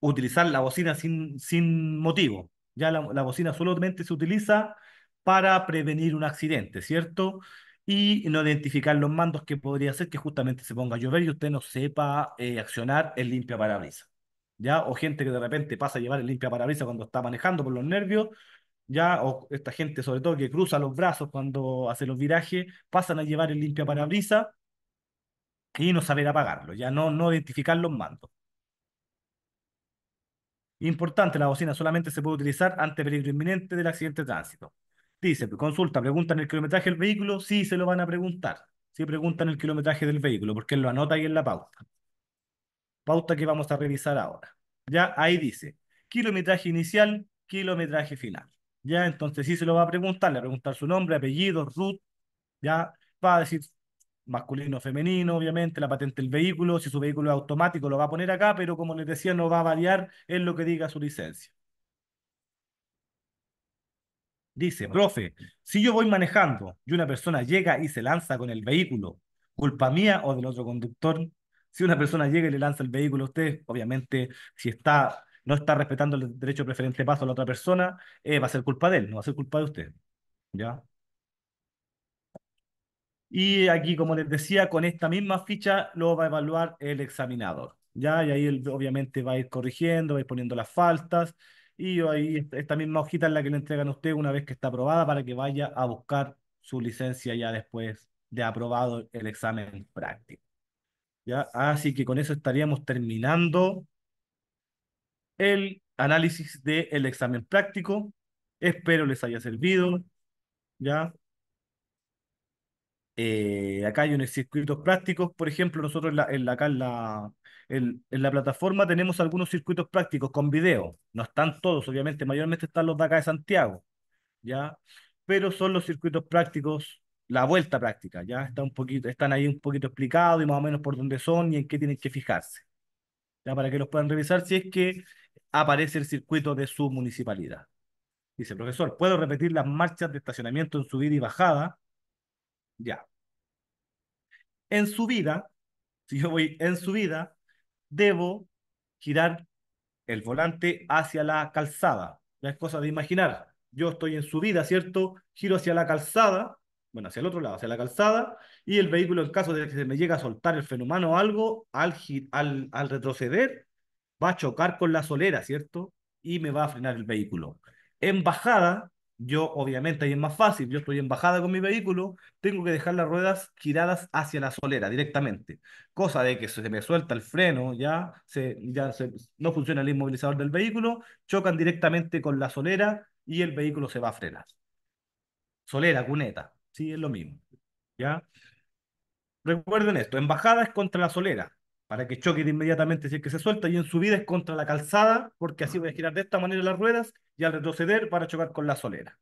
utilizar la bocina sin, sin motivo. Ya la, bocina solamente se utiliza para prevenir un accidente, ¿cierto? Y no identificar los mandos que podría ser que justamente se ponga a llover y usted no sepa eh, accionar el limpia parabrisas. ¿Ya? O gente que de repente pasa a llevar el limpia parabrisas cuando está manejando por los nervios, ¿ya? O esta gente sobre todo que cruza los brazos cuando hace los virajes, pasan a llevar el limpia parabrisas y no saber apagarlo, ya no, no identificar los mandos. Importante, la bocina solamente se puede utilizar ante peligro inminente del accidente de tránsito. Dice, consulta, ¿preguntan el kilometraje del vehículo? Sí, se lo van a preguntar. Sí, preguntan el kilometraje del vehículo, porque él lo anota ahí en la pauta. Pauta que vamos a revisar ahora. Ya ahí dice, kilometraje inicial, kilometraje final. Ya, entonces sí se lo va a preguntar, le va a preguntar su nombre, apellido, RUT, ya, va a decir masculino femenino, obviamente, la patente del vehículo, si su vehículo es automático lo va a poner acá, pero como les decía, no va a variar en lo que diga su licencia. Dice, profe, si yo voy manejando y una persona llega y se lanza con el vehículo, ¿culpa mía o del otro conductor? Si una persona llega y le lanza el vehículo a usted, obviamente, si está, no está respetando el derecho preferente de paso a la otra persona, eh, va a ser culpa de él, no va a ser culpa de usted. ¿Ya? Y aquí, como les decía, con esta misma ficha lo va a evaluar el examinador. ¿ya? Y ahí obviamente va a ir corrigiendo, va a ir poniendo las faltas. Y ahí esta misma hojita es la que le entregan a usted una vez que está aprobada para que vaya a buscar su licencia ya después de aprobado el examen práctico. ¿ya? Así que con eso estaríamos terminando el análisis del examen práctico. Espero les haya servido. ¿ya? Eh, acá hay unos circuitos prácticos, por ejemplo, nosotros en la, en la, acá en la, en la plataforma tenemos algunos circuitos prácticos con video. No están todos, obviamente, mayormente están los de acá de Santiago, ¿ya? Pero son los circuitos prácticos, la vuelta práctica, ¿ya? Está un poquito, están ahí un poquito explicados y más o menos por dónde son y en qué tienen que fijarse, ¿ya? Para que los puedan revisar si es que aparece el circuito de su municipalidad. Dice, profesor, ¿puedo repetir las marchas de estacionamiento en subida y bajada? Ya. En su vida, si yo voy en su vida, debo girar el volante hacia la calzada. No es cosa de imaginar. Yo estoy en subida, ¿cierto? Giro hacia la calzada, bueno, hacia el otro lado, hacia la calzada, y el vehículo, en caso de que se me llegue a soltar el freno o algo, al, al, al retroceder, va a chocar con la solera, ¿cierto? Y me va a frenar el vehículo. En bajada, yo, obviamente, ahí es más fácil. Yo estoy en bajada con mi vehículo, tengo que dejar las ruedas giradas hacia la solera directamente. Cosa de que se me suelta el freno, ya, se, ya se, no funciona el inmovilizador del vehículo, chocan directamente con la solera y el vehículo se va a frenar. Solera, cuneta, sí, es lo mismo. ¿Ya? Recuerden esto, en bajada es contra la solera para que choque inmediatamente si es que se suelta y en subida es contra la calzada porque así voy a girar de esta manera las ruedas y al retroceder para chocar con la solera.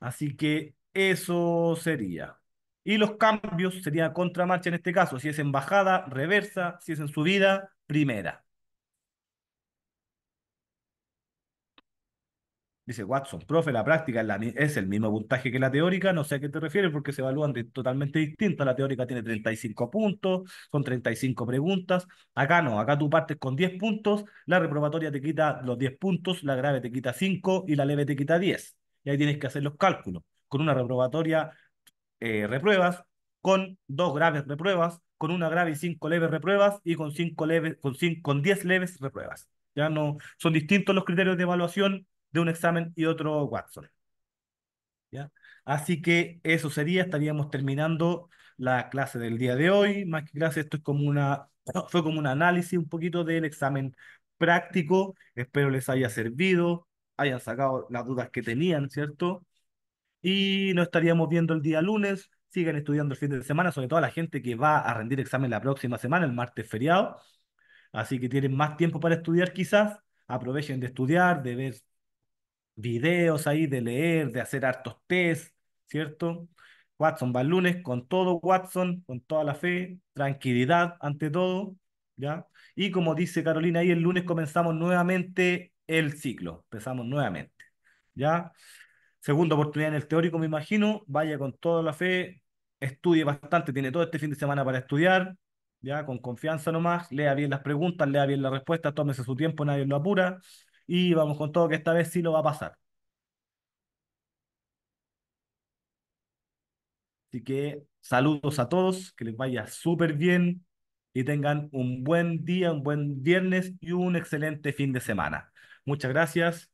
Así que eso sería. Y los cambios serían contramarcha en este caso, si es en bajada, reversa, si es en subida, primera. Dice Watson, profe, la práctica es, el mismo puntaje que la teórica, no sé a qué te refieres porque se evalúan de, totalmente distinto, La teórica tiene 35 puntos, son 35 preguntas. Acá no, acá tú partes con 10 puntos, la reprobatoria te quita los 10 puntos, la grave te quita 5 y la leve te quita 10. Y ahí tienes que hacer los cálculos. Con una reprobatoria eh, repruebas, con dos graves repruebas, con una grave y cinco leves repruebas y con, cinco leves, con, con 10 leves repruebas. Ya no, son distintos los criterios de evaluación de un examen y otro Watson. ¿Ya? Así que eso sería, estaríamos terminando la clase del día de hoy. Más que clase, esto es como una, fue como un análisis un poquito del examen práctico. Espero les haya servido, hayan sacado las dudas que tenían, ¿cierto? Y nos estaríamos viendo el día lunes. Sigan estudiando el fin de semana, sobre todo la gente que va a rendir examen la próxima semana, el martes feriado. Así que tienen más tiempo para estudiar quizás. Aprovechen de estudiar, de ver videos ahí de leer, de hacer hartos test, ¿cierto? Watson va el lunes con todo, Watson, con toda la fe, tranquilidad ante todo, ¿ya? Y como dice Carolina ahí, el lunes comenzamos nuevamente el ciclo, empezamos nuevamente, ¿ya? Segunda oportunidad en el teórico, me imagino, vaya con toda la fe, estudie bastante, tiene todo este fin de semana para estudiar, ¿ya? Con confianza nomás, lea bien las preguntas, lea bien las respuestas, tómese su tiempo, nadie lo apura, y vamos con todo que esta vez sí lo va a pasar. Así que saludos a todos, que les vaya súper bien y tengan un buen día, un buen viernes y un excelente fin de semana. Muchas gracias.